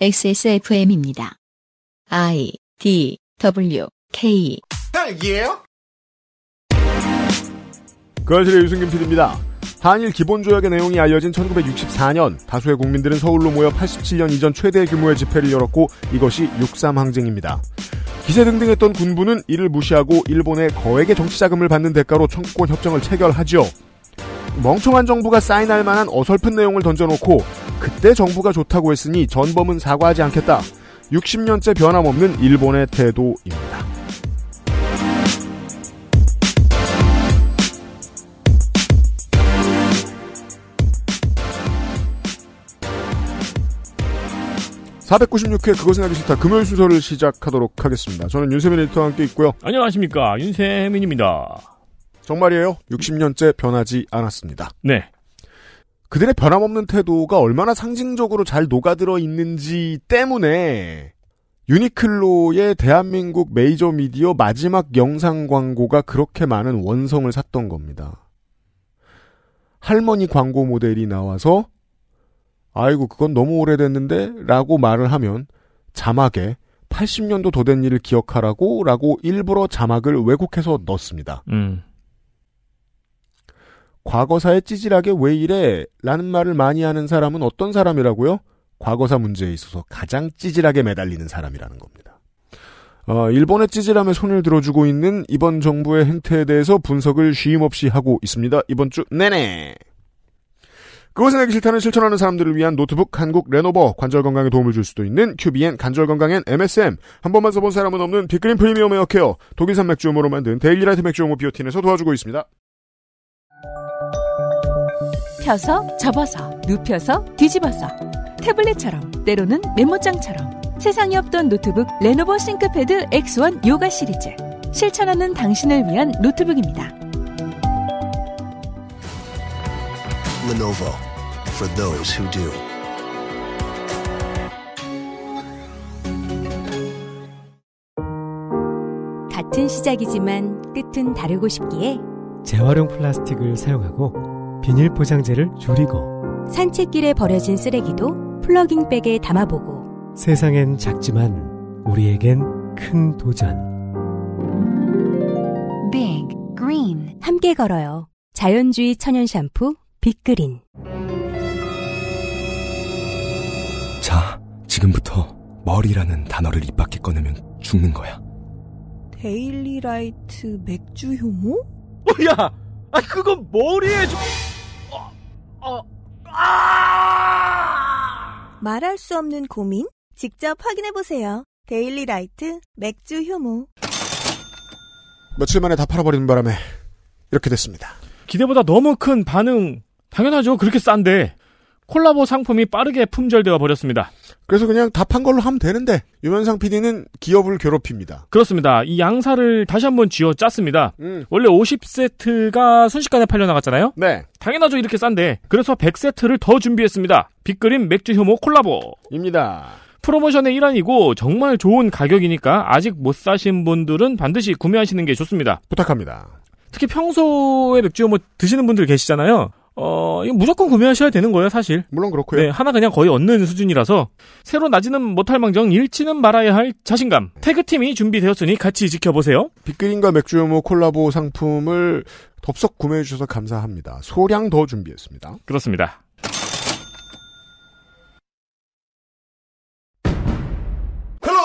XSFM입니다. I D W K 딸기예요? 그실의 유승균 PD입니다. 한일 기본조약의 내용이 알려진 1964년 다수의 국민들은 서울로 모여 87년 이전 최대 규모의 집회를 열었고 이것이 63 항쟁입니다. 기세 등등했던 군부는 이를 무시하고 일본의 거액의 정치 자금을 받는 대가로 청구권 협정을 체결하지요. 멍청한 정부가 사인할 만한 어설픈 내용을 던져놓고 그때 정부가 좋다고 했으니 전범은 사과하지 않겠다. 60년째 변함없는 일본의 태도입니다. (496회) 그것은 하기 싫다 금요일 순서를 시작하도록 하겠습니다 저는 윤세민 일터와 함께 있고요 안녕하십니까 윤세민입니다 정말이에요. 60년째 변하지 않았습니다. 네. 그들의 변함없는 태도가 얼마나 상징적으로 잘 녹아들어 있는지 때문에 유니클로의 대한민국 메이저 미디어 마지막 영상 광고가 그렇게 많은 원성을 샀던 겁니다. 할머니 광고 모델이 나와서 아이고 그건 너무 오래됐는데 라고 말을 하면 자막에 80년도 더 된 일을 기억하라고 라고 일부러 자막을 왜곡해서 넣습니다. 음. 과거사에 찌질하게 왜 이래? 라는 말을 많이 하는 사람은 어떤 사람이라고요? 과거사 문제에 있어서 가장 찌질하게 매달리는 사람이라는 겁니다. 어, 일본의 찌질함에 손을 들어주고 있는 이번 정부의 행태에 대해서 분석을 쉼없이 하고 있습니다. 이번 주 내내. 그것은 하기 싫다는 실천하는 사람들을 위한 노트북 한국 레노버 관절 건강에 도움을 줄 수도 있는 큐비엔 관절 건강엔 MSM 한 번만 써본 사람은 없는 빅그린 프리미엄 에어케어 독일산 맥주음으로 만든 데일리라이트 맥주음호 비오틴에서 도와주고 있습니다. 펴서 접어서 눕혀서 뒤집어서 태블릿처럼 때로는 메모장처럼 세상에 없던 노트북 레노버 싱크패드 X1 요가 시리즈 실천하는 당신을 위한 노트북입니다. Lenovo for those who do. 같은 시작이지만 끝은 다르고 싶기에 재활용 플라스틱을 사용하고 비닐 포장재를 줄이고 산책길에 버려진 쓰레기도 플러깅백에 담아보고 세상엔 작지만 우리에겐 큰 도전 Big Green 함께 걸어요 자연주의 천연 샴푸 빅그린 자 지금부터 머리라는 단어를 입 밖에 꺼내면 죽는 거야 데일리라이트 맥주 효모? 야! 아, 그건 머리에 좀... 어, 아! 말할 수 없는 고민? 직접 확인해 보세요. 데일리 라이트 맥주 효모. 며칠 만에 다 팔아버리는 바람에 이렇게 됐습니다. 기대보다 너무 큰 반응 당연하죠. 그렇게 싼데. 콜라보 상품이 빠르게 품절되어 버렸습니다. 그래서 그냥 답한 걸로 하면 되는데 유면상 PD는 기업을 괴롭힙니다. 그렇습니다. 이 양사를 다시 한번 쥐어 짰습니다. 음. 원래 50세트가 순식간에 팔려 나갔잖아요. 네. 당연하죠. 이렇게 싼데. 그래서 100세트를 더 준비했습니다. 빅그림 맥주 효모 콜라보입니다. 프로모션의 일환이고 정말 좋은 가격이니까 아직 못 사신 분들은 반드시 구매하시는 게 좋습니다. 부탁합니다. 특히 평소에 맥주 뭐 드시는 분들 계시잖아요. 어, 이거 무조건 구매하셔야 되는 거예요, 사실. 물론 그렇고요. 네, 하나 그냥 거의 얻는 수준이라서 새로 나지는 못할 망정 잃지는 말아야 할 자신감. 태그팀이 준비되었으니 같이 지켜보세요. 빅그린과 맥주요모 콜라보 상품을 덥석 구매해 주셔서 감사합니다. 소량 더 준비했습니다. 그렇습니다.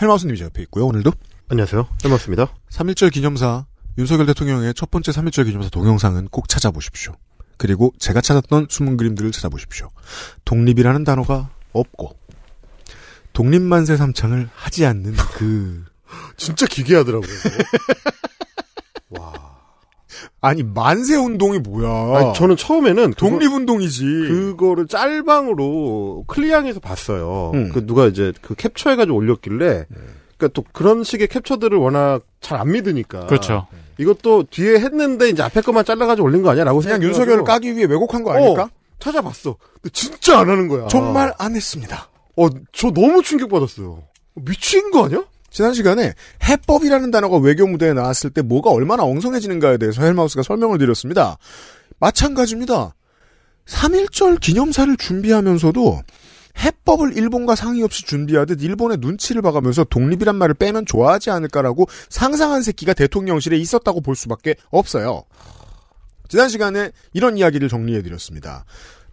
헬마우스님이 제 옆에 있고요. 오늘도 안녕하세요. 헬마우스입니다. 3.1절 기념사 윤석열 대통령의 첫 번째 3.1절 기념사 동영상은 꼭 찾아보십시오. 그리고 제가 찾았던 숨은 그림들을 찾아보십시오. 독립이라는 단어가 없고 독립만세 삼창을 하지 않는 그 진짜 기괴하더라고요. 와. 아니 만세 운동이 뭐야? 아니, 저는 처음에는 독립 운동이지. 그거를 짤방으로 클리앙에서 봤어요. 음. 그 누가 이제 그 캡처해가지고 올렸길래. 음. 그러니까 또 그런 식의 캡처들을 워낙 잘 안 믿으니까. 그렇죠. 네. 이것도 뒤에 했는데 이제 앞에 것만 잘라가지고 올린 거 아니야라고 그냥 윤석열을 까기 위해 왜곡한 거 아닐까? 어, 찾아봤어. 근데 진짜 안 하는 거야. 정말 안 했습니다. 어, 저 너무 충격받았어요. 미친 거 아니야? 지난 시간에 해법이라는 단어가 외교 무대에 나왔을 때 뭐가 얼마나 엉성해지는가에 대해서 헬마우스가 설명을 드렸습니다. 마찬가지입니다. 3.1절 기념사를 준비하면서도 해법을 일본과 상의 없이 준비하듯 일본의 눈치를 봐가면서 독립이란 말을 빼면 좋아하지 않을까라고 상상한 새끼가 대통령실에 있었다고 볼 수밖에 없어요. 지난 시간에 이런 이야기를 정리해드렸습니다.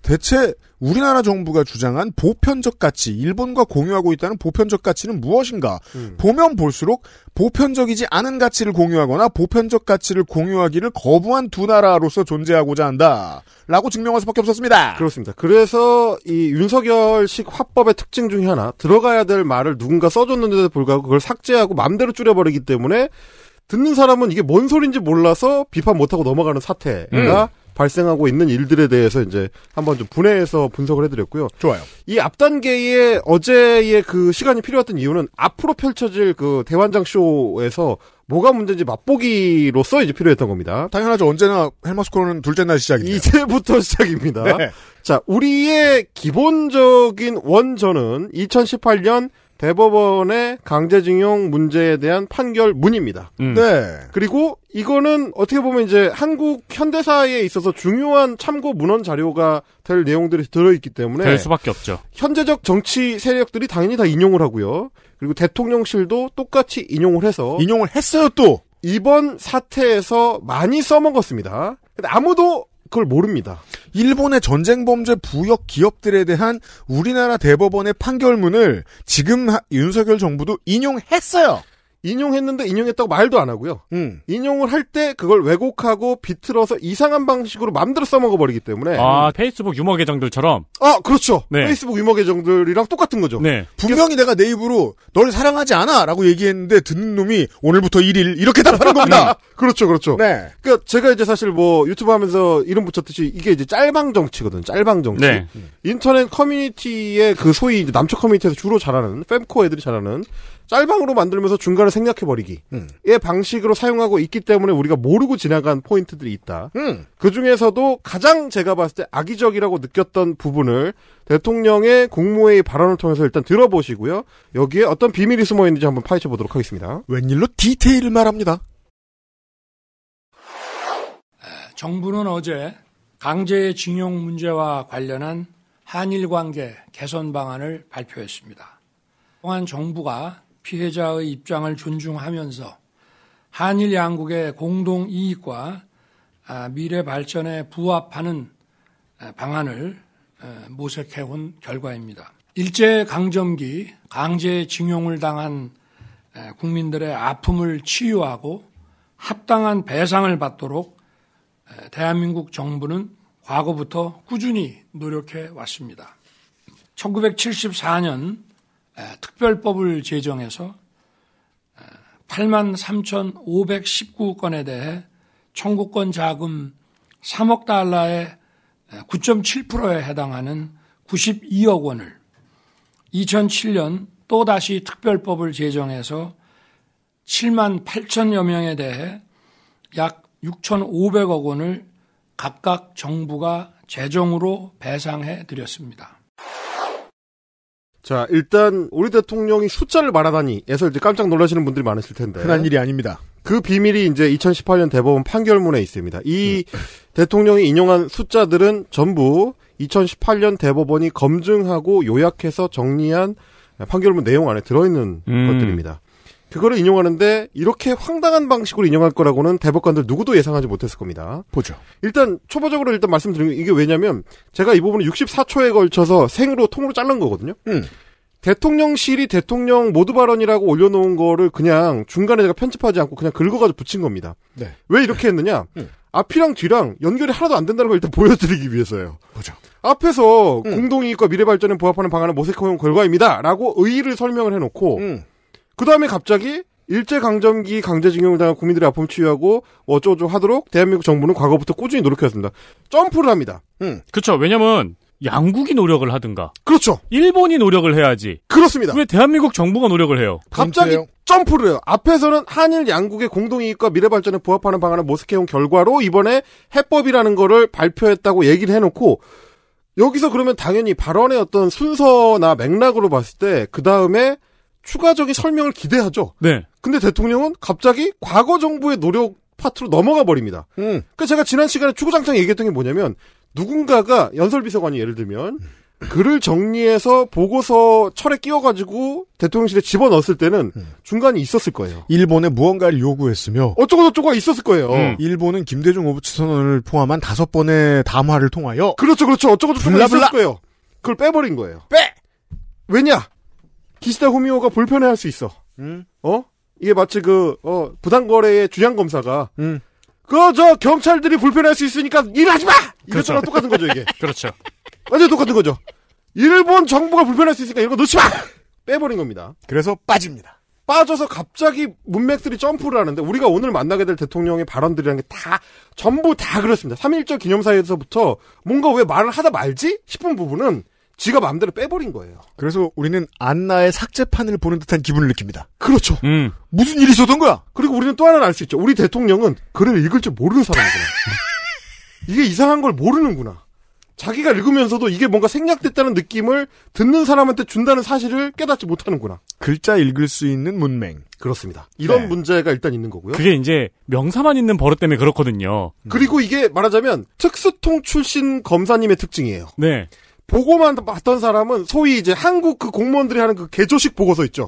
대체 우리나라 정부가 주장한 보편적 가치, 일본과 공유하고 있다는 보편적 가치는 무엇인가? 음. 보면 볼수록 보편적이지 않은 가치를 공유하거나 보편적 가치를 공유하기를 거부한 두 나라로서 존재하고자 한다. 라고 증명할 수밖에 없었습니다. 그렇습니다. 그래서 이 윤석열식 화법의 특징 중에 하나, 들어가야 될 말을 누군가 써줬는데도 불구하고 그걸 삭제하고 맘대로 줄여버리기 때문에 듣는 사람은 이게 뭔소리인지 몰라서 비판 못하고 넘어가는 사태가 음. 발생하고 있는 일들에 대해서 이제 한번 좀 분해해서 분석을 해드렸고요. 좋아요. 이 앞 단계에 어제의 그 시간이 필요했던 이유는 앞으로 펼쳐질 그 대환장 쇼에서 뭐가 문제인지 맛보기로서 이제 필요했던 겁니다. 당연하죠. 언제나 헬마스코는 둘째 날시작이 이제부터 시작입니다. 네. 자, 우리의 기본적인 원전은 2018년 대법원의 강제징용 문제에 대한 판결 문입니다. 음. 네. 그리고 이거는 어떻게 보면 이제 한국 현대사에 있어서 중요한 참고 문헌 자료가 될 내용들이 들어있기 때문에 될 수밖에 없죠. 현재적 정치 세력들이 당연히 다 인용을 하고요. 그리고 대통령실도 똑같이 인용을 해서 인용을 했어요 또 이번 사태에서 많이 써먹었습니다. 근데 아무도 그걸 모릅니다. 일본의 전쟁 범죄 부역 기업들에 대한 우리나라 대법원의 판결문을 지금 윤석열 정부도 인용했어요. 인용했는데 인용했다고 말도 안 하고요. 음. 인용을 할 때 그걸 왜곡하고 비틀어서 이상한 방식으로 맘대로 써먹어 버리기 때문에 아 페이스북 유머 계정들처럼 아 그렇죠. 네. 페이스북 유머 계정들이랑 똑같은 거죠. 네. 분명히 내가 내 입으로 널 사랑하지 않아라고 얘기했는데 듣는 놈이 오늘부터 1일 이렇게 답하는 겁니다. 네. 그렇죠, 그렇죠. 네. 그러니까 제가 이제 사실 뭐 유튜브 하면서 이름 붙였듯이 이게 이제 짤방 정치거든. 짤방 정치. 네. 인터넷 커뮤니티의 그 소위 남초 커뮤니티에서 주로 잘하는 팸코 애들이 잘하는 짤방으로 만들면서 중간을 생략해버리기의 음. 방식으로 사용하고 있기 때문에 우리가 모르고 지나간 포인트들이 있다. 음. 그 중에서도 가장 제가 봤을 때 악의적이라고 느꼈던 부분을 대통령의 공모회의 발언을 통해서 일단 들어보시고요. 여기에 어떤 비밀이 숨어 있는지 한번 파헤쳐 보도록 하겠습니다. 웬일로 디테일을 말합니다. 정부는 어제 강제징용 문제와 관련한 한일 관계 개선 방안을 발표했습니다. 또한 정부가 피해자의 입장을 존중하면서 한일 양국의 공동 이익과 아, 미래 발전에 부합하는 아, 방안을 아, 모색해온 결과입니다. 일제 강점기 강제 징용을 당한 국민들의 아픔을 치유하고 합당한 배상을 받도록 대한민국 정부는 과거부터 꾸준히 노력해 왔습니다. 1974년 특별법을 제정해서 8만 3,519건에 대해 청구권 자금 3억 달러의 9.7%에 해당하는 92억 원을 2007년 또다시 특별법을 제정해서 7만 8천여 명에 대해 약 6,500억 원을 각각 정부가 재정으로 배상해 드렸습니다. 자, 일단 우리 대통령이 숫자를 말하다니 에서 이제 깜짝 놀라시는 분들이 많으실 텐데. 흔한 일이 아닙니다. 그 비밀이 이제 2018년 대법원 판결문에 있습니다. 이 음. 대통령이 인용한 숫자들은 전부 2018년 대법원이 검증하고 요약해서 정리한 판결문 내용 안에 들어있는 음. 것들입니다. 그거를 인용하는데 이렇게 황당한 방식으로 인용할 거라고는 대법관들 누구도 예상하지 못했을 겁니다. 보죠. 일단 초보적으로 일단 말씀드리는 이게 왜냐면 제가 이 부분을 64초에 걸쳐서 생으로 통으로 자른 거거든요. 음. 대통령실이 대통령 모두 발언이라고 올려놓은 거를 그냥 중간에 제가 편집하지 않고 그냥 긁어가지고 붙인 겁니다. 네. 왜 이렇게 했느냐? 음. 음. 앞이랑 뒤랑 연결이 하나도 안 된다는 걸 일단 보여드리기 위해서예요. 보죠. 앞에서 음. 공동이익과 미래발전에 부합하는 방안을 모색해온 결과입니다. 라고 의의를 설명을 해놓고 음. 그 다음에 갑자기 일제강점기 강제징용을 당한 국민들의 아픔 치유하고 어쩌고저쩌고 하도록 대한민국 정부는 과거부터 꾸준히 노력해왔습니다. 점프를 합니다. 음. 그렇죠. 왜냐면 양국이 노력을 하든가. 그렇죠. 일본이 노력을 해야지. 그렇습니다. 왜 대한민국 정부가 노력을 해요? 갑자기 진짜요? 점프를 해요. 앞에서는 한일 양국의 공동이익과 미래발전에 부합하는 방안을 모색해온 결과로 이번에 해법이라는 거를 발표했다고 얘기를 해놓고 여기서 그러면 당연히 발언의 어떤 순서나 맥락으로 봤을 때 그 다음에 추가적인 설명을 기대하죠. 네. 근데 대통령은 갑자기 과거 정부의 노력 파트로 넘어가 버립니다. 음. 그러니까 제가 지난 시간에 추구장창 얘기했던 게 뭐냐면 누군가가 연설비서관이 예를 들면 글을 정리해서 보고서 철에 끼워가지고 대통령실에 집어넣었을 때는 음. 중간이 있었을 거예요. 일본에 무언가를 요구했으며 어쩌고저쩌고가 있었을 거예요. 음. 일본은 김대중 오부치 선언을 포함한 다섯 번의 담화를 통하여 그렇죠, 그렇죠. 어쩌고저쩌고 있었을 거예요. 그걸 빼버린 거예요. 빼! 왜냐? 기시다 후미오가 불편해할 수 있어. 음. 어? 이게 마치 그, 어, 부당거래의 주장검사가, 음. 그, 저, 경찰들이 불편할 해수 있으니까 일하지 마! 이것처럼 그렇죠. 똑같은 거죠, 이게. 그렇죠. 완전 똑같은 거죠. 일본 정부가 불편할 수 있으니까 이거놓지 마! 빼버린 겁니다. 그래서 빠집니다. 빠져서 갑자기 문맥들이 점프를 하는데, 우리가 오늘 만나게 될 대통령의 발언들이라는 게 다, 전부 다 그렇습니다. 3.1절 기념사에서부터 뭔가 왜 말을 하다 말지? 싶은 부분은, 지가 마음대로 빼버린 거예요. 그래서 우리는 안나의 삭제판을 보는 듯한 기분을 느낍니다. 그렇죠. 음. 무슨 일이 있었던 거야? 그리고 우리는 또 하나를 알수 있죠. 우리 대통령은 글을 읽을 줄 모르는 사람이구나. 이게 이상한 걸 모르는구나. 자기가 읽으면서도 이게 뭔가 생략됐다는 느낌을 듣는 사람한테 준다는 사실을 깨닫지 못하는구나. 글자 읽을 수 있는 문맹. 그렇습니다. 이런 네. 문제가 일단 있는 거고요. 그게 이제 명사만 있는 버릇 때문에 그렇거든요. 그리고 이게 말하자면 특수통 출신 검사님의 특징이에요. 네. 보고만 봤던 사람은 소위 이제 한국 그 공무원들이 하는 그 개조식 보고서 있죠.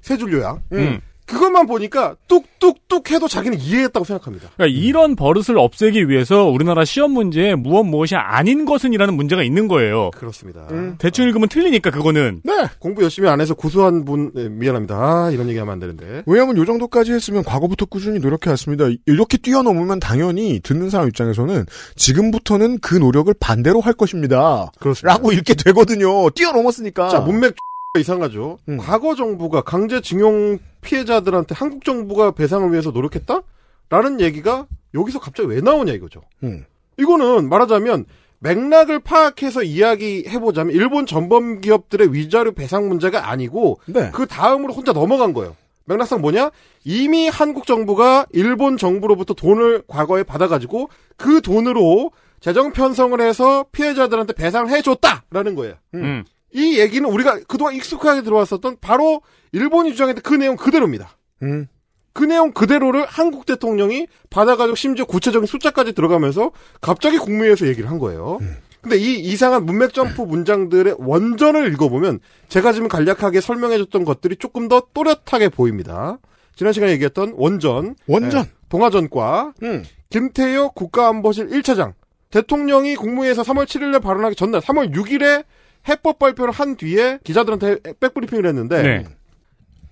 세 줄 요약. 음. 그것만 보니까 뚝뚝뚝 해도 자기는 이해했다고 생각합니다. 그러니까 이런 버릇을 없애기 위해서 우리나라 시험 문제에 무엇 무엇이 아닌 것은이라는 문제가 있는 거예요. 그렇습니다. 음. 대충 읽으면 틀리니까 그거는. 네. 공부 열심히 안 해서 고소한 분 네, 미안합니다. 아, 이런 얘기하면 안 되는데. 왜냐하면 요 정도까지 했으면 과거부터 꾸준히 노력해왔습니다. 이렇게 뛰어넘으면 당연히 듣는 사람 입장에서는 지금부터는 그 노력을 반대로 할 것입니다. 그렇습니다. 라고 읽게 되거든요. 뛰어넘었으니까. 자 문맥 이상하죠. 음. 과거 정부가 강제징용 피해자들한테 한국 정부가 배상을 위해서 노력했다? 라는 얘기가 여기서 갑자기 왜 나오냐 이거죠. 음. 이거는 말하자면 맥락을 파악해서 이야기해보자면 일본 전범 기업들의 위자료 배상 문제가 아니고 네. 그 다음으로 혼자 넘어간 거예요. 맥락상 뭐냐? 이미 한국 정부가 일본 정부로부터 돈을 과거에 받아가지고 그 돈으로 재정 편성을 해서 피해자들한테 배상을 해줬다라는 거예요. 음. 음. 이 얘기는 우리가 그동안 익숙하게 들어왔었던 바로 일본이 주장했던 그 내용 그대로입니다. 음. 그 내용 그대로를 한국 대통령이 받아가지고 심지어 구체적인 숫자까지 들어가면서 갑자기 국무회에서 얘기를 한 거예요. 음. 근데 이 이상한 문맥 점프 음. 문장들의 원전을 읽어보면 제가 지금 간략하게 설명해줬던 것들이 조금 더 또렷하게 보입니다. 지난 시간에 얘기했던 원전, 원전, 네, 예, 동화전과 음. 김태효 국가안보실 1차장 대통령이 국무회에서 3월 7일에 발언하기 전날 3월 6일에 해법 발표를 한 뒤에 기자들한테 백브리핑을 했는데 네.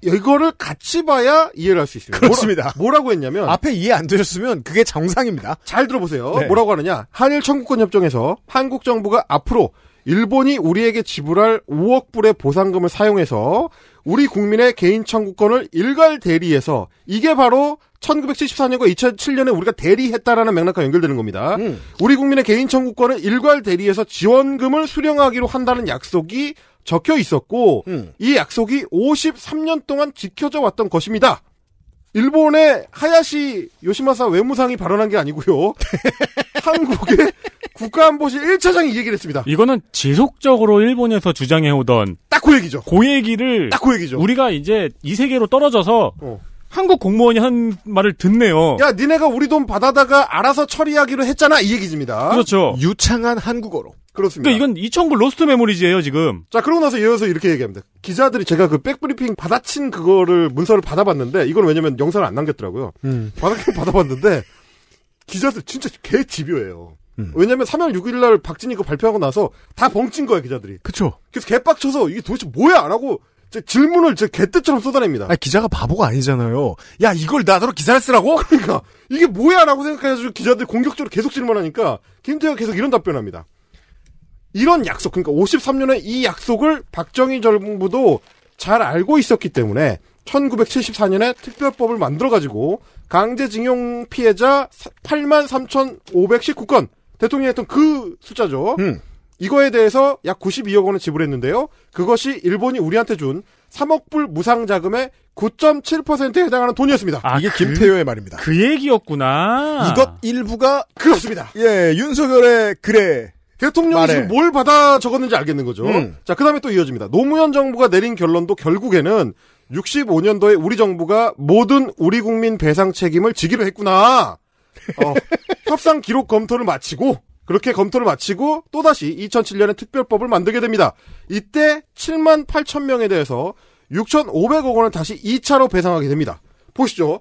이거를 같이 봐야 이해를 할 수 있습니다. 그렇습니다. 뭐라, 고 했냐면 앞에 이해 안 되셨으면 그게 정상입니다. 잘 들어보세요. 네. 뭐라고 하느냐? 한일 청구권 협정에서 한국 정부가 앞으로 일본이 우리에게 지불할 5억 불의 보상금을 사용해서 우리 국민의 개인 청구권을 일괄 대리해서 이게 바로 1974년과 2007년에 우리가 대리했다라는 맥락과 연결되는 겁니다. 음. 우리 국민의 개인 청구권은 일괄 대리해서 지원금을 수령하기로 한다는 약속이 적혀 있었고 음. 이 약속이 53년 동안 지켜져 왔던 것입니다. 일본의 하야시 요시마사 외무상이 발언한 게 아니고요. 한국의 국가안보실 1차장이 얘기를 했습니다. 이거는 지속적으로 일본에서 주장해오던 딱 그 얘기죠. 그 얘기를 딱그 얘기죠. 우리가 이제 이 세계로 떨어져서 어. 한국 공무원이 한 말을 듣네요. 야, 니네가 우리 돈 받아다가 알아서 처리하기로 했잖아. 이 얘기입니다. 그렇죠. 유창한 한국어로. 그렇습니다. 그러니까 이건 2009 로스트 메모리즈예요, 지금. 자, 그러고 나서 이어서 이렇게 얘기합니다. 기자들이 제가 그 백브리핑 받아친 그거를 문서를 받아봤는데 이건 왜냐면 영상을 안 남겼더라고요. 음. 받아 받아봤는데 기자들 진짜 개 집요해요. 음. 왜냐면 3월 6일 날 박진이 그 발표하고 나서 다 벙찐 거야, 기자들이. 그쵸. 그래서 개빡쳐서 이게 도대체 뭐야? 라고 질문을 제 개떼처럼 쏟아냅니다. 아니, 기자가 바보가 아니잖아요. 야 이걸 나더러 기사를 쓰라고? 그러니까 이게 뭐야라고 생각해서 기자들 공격적으로 계속 질문하니까 김태가 계속 이런 답변합니다. 이런 약속 그러니까 53년에 이 약속을 박정희 정부도 잘 알고 있었기 때문에 1974년에 특별법을 만들어가지고 강제징용 피해자 8만 3,519건 대통령이 했던 그 숫자죠. 음. 이거에 대해서 약 92억 원을 지불했는데요. 그것이 일본이 우리한테 준 3억 불 무상 자금의 9.7%에 해당하는 돈이었습니다. 아, 이게 그 김태효의 그, 말입니다. 그 얘기였구나. 이것 일부가 그렇습니다. 예, 윤석열의 그래. 대통령이 말해. 지금 뭘 받아 적었는지 알겠는 거죠. 음. 자, 그 다음에 또 이어집니다. 노무현 정부가 내린 결론도 결국에는 65년도에 우리 정부가 모든 우리 국민 배상 책임을 지기로 했구나. 어, 협상 기록 검토를 마치고 그렇게 검토를 마치고 또다시 2007년에 특별법을 만들게 됩니다. 이때 7만 8천 명에 대해서 6,500억 원을 다시 2차로 배상하게 됩니다. 보시죠.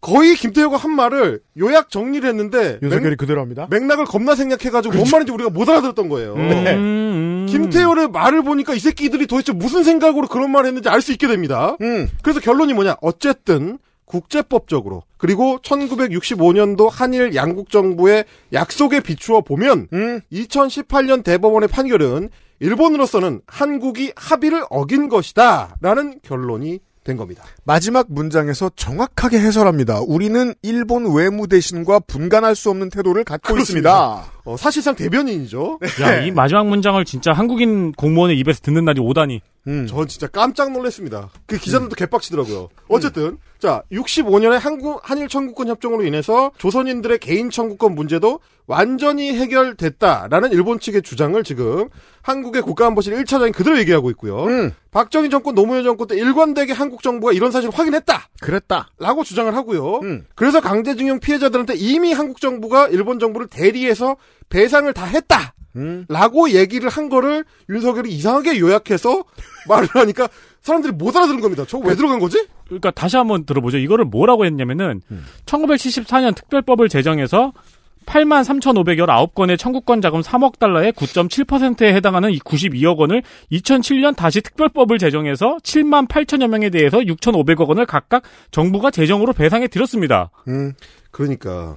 거의 김태효가 한 말을 요약 정리를 했는데 윤석열이 맥, 그대로 합니다. 맥락을 겁나 생략해가지고 그렇죠. 뭔 말인지 우리가 못 알아들었던 거예요. 음, 네. 음. 김태효를 말을 보니까 이 새끼들이 도대체 무슨 생각으로 그런 말을 했는지 알 수 있게 됩니다. 음. 그래서 결론이 뭐냐? 어쨌든 국제법적으로 그리고 1965년도 한일 양국 정부의 약속에 비추어 보면 음. 2018년 대법원의 판결은 일본으로서는 한국이 합의를 어긴 것이다라는 결론이 된 겁니다. 마지막 문장에서 정확하게 해설합니다. 우리는 일본 외무대신과 분간할 수 없는 태도를 갖고 그렇습니다. 있습니다. 어, 사실상 대변인이죠. 야, 이 마지막 문장을 진짜 한국인 공무원의 입에서 듣는 날이 오다니. 음. 전 진짜 깜짝 놀랐습니다. 그 기자들도 음. 개빡치더라고요. 어쨌든 음. 자 65년에 한국 한일 청구권 협정으로 인해서 조선인들의 개인 청구권 문제도 완전히 해결됐다라는 일본 측의 주장을 지금 한국의 국가안보실 1차장이 그대로 얘기하고 있고요. 음. 박정희 정권 노무현 정권 때 일관되게 한국 정부가 이런 사실을 확인했다. 그랬다라고 주장을 하고요. 음. 그래서 강제징용 피해자들한테 이미 한국 정부가 일본 정부를 대리해서 배상을 다 했다. 음? 라고 얘기를 한 거를 윤석열이 이상하게 요약해서 말을 하니까 사람들이 못 알아들은 겁니다. 저거 왜 그 들어간 거지? 그러니까 다시 한번 들어보죠. 이거를 뭐라고 했냐면은 음. 1974년 특별법을 제정해서 8만 3,519건의 청구권 자금 3억 달러의 9.7%에 해당하는 이 92억 원을 2007년 다시 특별법을 제정해서 7만 8천여 명에 대해서 6,500억 원을 각각 정부가 재정으로 배상해 드렸습니다. 음, 그러니까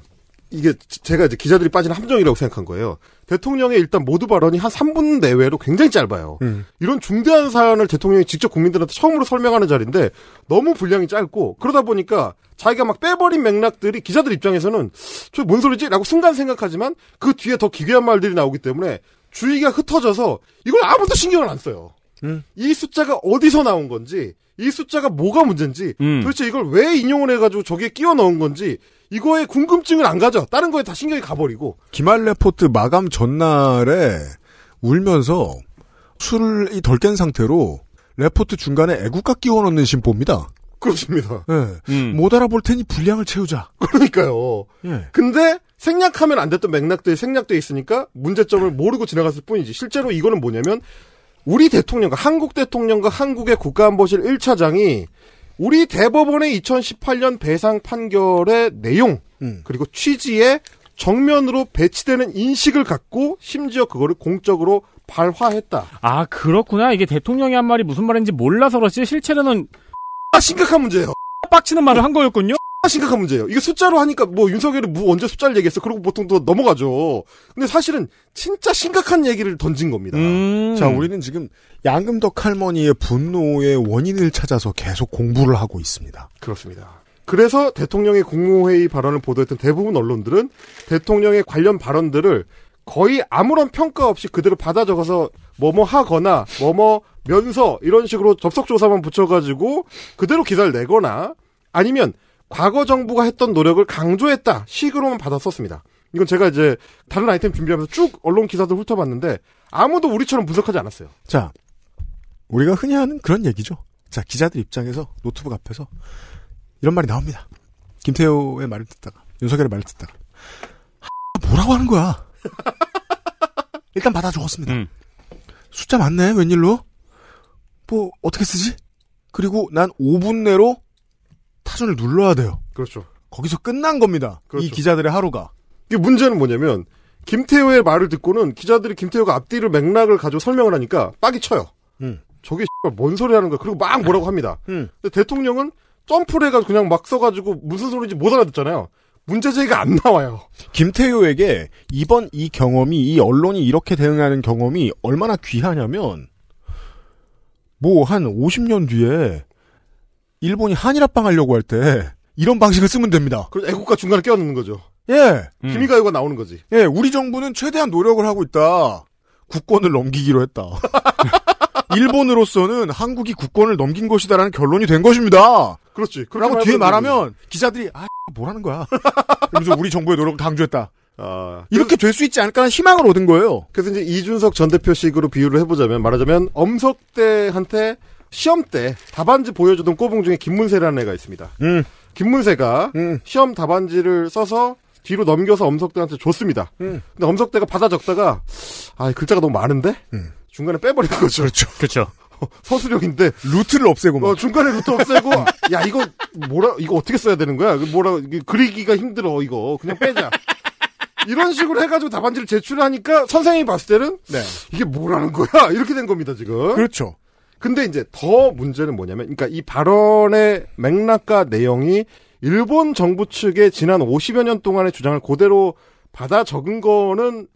이게 제가 이제 기자들이 빠진 함정이라고 생각한 거예요. 대통령의 일단 모두 발언이 한 3분 내외로 굉장히 짧아요. 음. 이런 중대한 사안을 대통령이 직접 국민들한테 처음으로 설명하는 자리인데 너무 분량이 짧고 그러다 보니까 자기가 막 빼버린 맥락들이 기자들 입장에서는 저 뭔 소리지? 라고 순간 생각하지만 그 뒤에 더 기괴한 말들이 나오기 때문에 주의가 흩어져서 이걸 아무도 신경을 안 써요. 음. 이 숫자가 어디서 나온 건지 이 숫자가 뭐가 문제인지 음. 도대체 이걸 왜 인용을 해가지고 저기에 끼워 넣은 건지 이거에 궁금증을 안 가져. 다른 거에 다 신경이 가버리고. 기말 레포트 마감 전날에 울면서 술이 덜 깬 상태로 레포트 중간에 애국가 끼워 넣는 심보입니다. 그렇습니다. 예. 네. 음. 못 알아볼 테니 분량을 채우자. 그러니까요. 예. 근데 생략하면 안 됐던 맥락들이 생략돼 있으니까 문제점을 모르고 지나갔을 뿐이지. 실제로 이거는 뭐냐면 우리 대통령과 한국 대통령과 한국의 국가안보실 1차장이 우리 대법원의 2018년 배상 판결의 내용 음. 그리고 취지에 정면으로 배치되는 인식을 갖고 심지어 그거를 공적으로 발화했다. 아 그렇구나. 이게 대통령이 한 말이 무슨 말인지 몰라서 그렇지 실체로는 아, 심각한 문제예요. 빡치는 말을 한 거였군요. 심각한 문제예요. 이게 숫자로 하니까 뭐 윤석열이 뭐 언제 숫자를 얘기했어? 그리고 보통 또 넘어가죠. 근데 사실은 진짜 심각한 얘기를 던진 겁니다. 음. 자, 우리는 지금 양금덕 할머니의 분노의 원인을 찾아서 계속 공부를 하고 있습니다. 그렇습니다. 그래서 대통령의 국무회의 발언을 보도했던 대부분 언론들은 대통령의 관련 발언들을 거의 아무런 평가 없이 그대로 받아 적어서 뭐뭐 하거나 뭐뭐 면서 이런 식으로 접속조사만 붙여가지고 그대로 기사를 내거나 아니면 과거 정부가 했던 노력을 강조했다 식으로만 받았었습니다. 이건 제가 이제 다른 아이템 준비하면서 쭉 언론 기사들 훑어봤는데 아무도 우리처럼 분석하지 않았어요. 자, 우리가 흔히 하는 그런 얘기죠. 자, 기자들 입장에서 노트북 앞에서 이런 말이 나옵니다. 김태호의 말을 듣다가 윤석열의 말을 듣다가 아, 뭐라고 하는 거야? 일단 받아 적었습니다. 음. 숫자 맞네. 웬일로? 뭐 어떻게 쓰지? 그리고 난 5분 내로 타전을 눌러야 돼요. 그렇죠. 거기서 끝난 겁니다. 그렇죠. 이 기자들의 하루가. 이게 문제는 뭐냐면 김태호의 말을 듣고는 기자들이 김태호가 앞뒤를 맥락을 가지고 설명을 하니까 빡이 쳐요. 음. 저게 뭔 소리 하는 거야. 그리고 막 뭐라고 합니다. 음. 근데 대통령은 점프를 해가지고 그냥 막 써가지고 무슨 소리인지 못 알아듣잖아요. 문제 제기가 안 나와요. 김태효에게 이번 이 경험이 이 언론이 이렇게 대응하는 경험이 얼마나 귀하냐면 뭐 한 50년 뒤에 일본이 한일합방 하려고 할 때 이런 방식을 쓰면 됩니다. 그래서 애국가 중간에 껴어넣는 거죠. 예. 김이가요가 음. 음. 나오는 거지. 예, 우리 정부는 최대한 노력을 하고 있다. 국권을 넘기기로 했다. 일본으로서는 한국이 국권을 넘긴 것이다라는 결론이 된 것입니다. 그렇지. 그리고 뒤에 말하면 기자들이 아 뭐라는 거야. 그러면서 우리 정부의 노력을 강조했다. 아, 이렇게 될 수 있지 않을까라는 희망을 얻은 거예요. 그래서 이제 이준석 전 대표식으로 비유를 해보자면 말하자면 엄석대한테 시험 때 답안지 보여주던 꼬봉 중에 김문세라는 애가 있습니다. 음. 김문세가 음. 시험 답안지를 써서 뒤로 넘겨서 엄석대한테 줬습니다. 음. 근데 엄석대가 받아 적다가 아 글자가 너무 많은데 음. 중간에 빼버린 거죠. 그렇죠. 그렇죠. 어, 서술형인데 루트를 없애고 막. 어, 중간에 루트 없애고 음. 야 이거 뭐라 이거 어떻게 써야 되는 거야? 뭐라 그리기가 힘들어 이거 그냥 빼자. 이런 식으로 해가지고 답안지를 제출하니까 선생님이 봤을 때는 네. 이게 뭐라는 거야 이렇게 된 겁니다 지금. 그렇죠. 근데 이제 더 문제는 뭐냐면, 그러니까 이 발언의 맥락과 내용이 일본 정부 측의 지난 50여 년 동안의 주장을 그대로 받아 적은 거는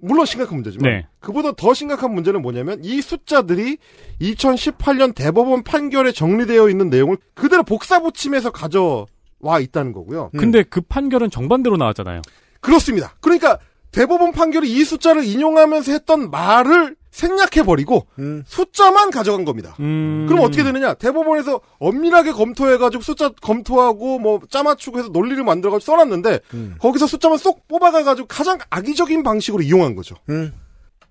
물론 심각한 문제지만 네. 그보다 더 심각한 문제는 뭐냐면 이 숫자들이 2018년 대법원 판결에 정리되어 있는 내용을 그대로 복사 붙임해서 가져와 있다는 거고요. 음. 근데 음. 그 판결은 정반대로 나왔잖아요. 그렇습니다. 그러니까 대법원 판결이 이 숫자를 인용하면서 했던 말을 생략해버리고 음. 숫자만 가져간 겁니다. 음. 그럼 어떻게 되느냐? 대법원에서 엄밀하게 검토해가지고 숫자 검토하고 뭐 짜맞추고 해서 논리를 만들어가지고 써놨는데 음. 거기서 숫자만 쏙 뽑아가가지고 가장 악의적인 방식으로 이용한 거죠. 음.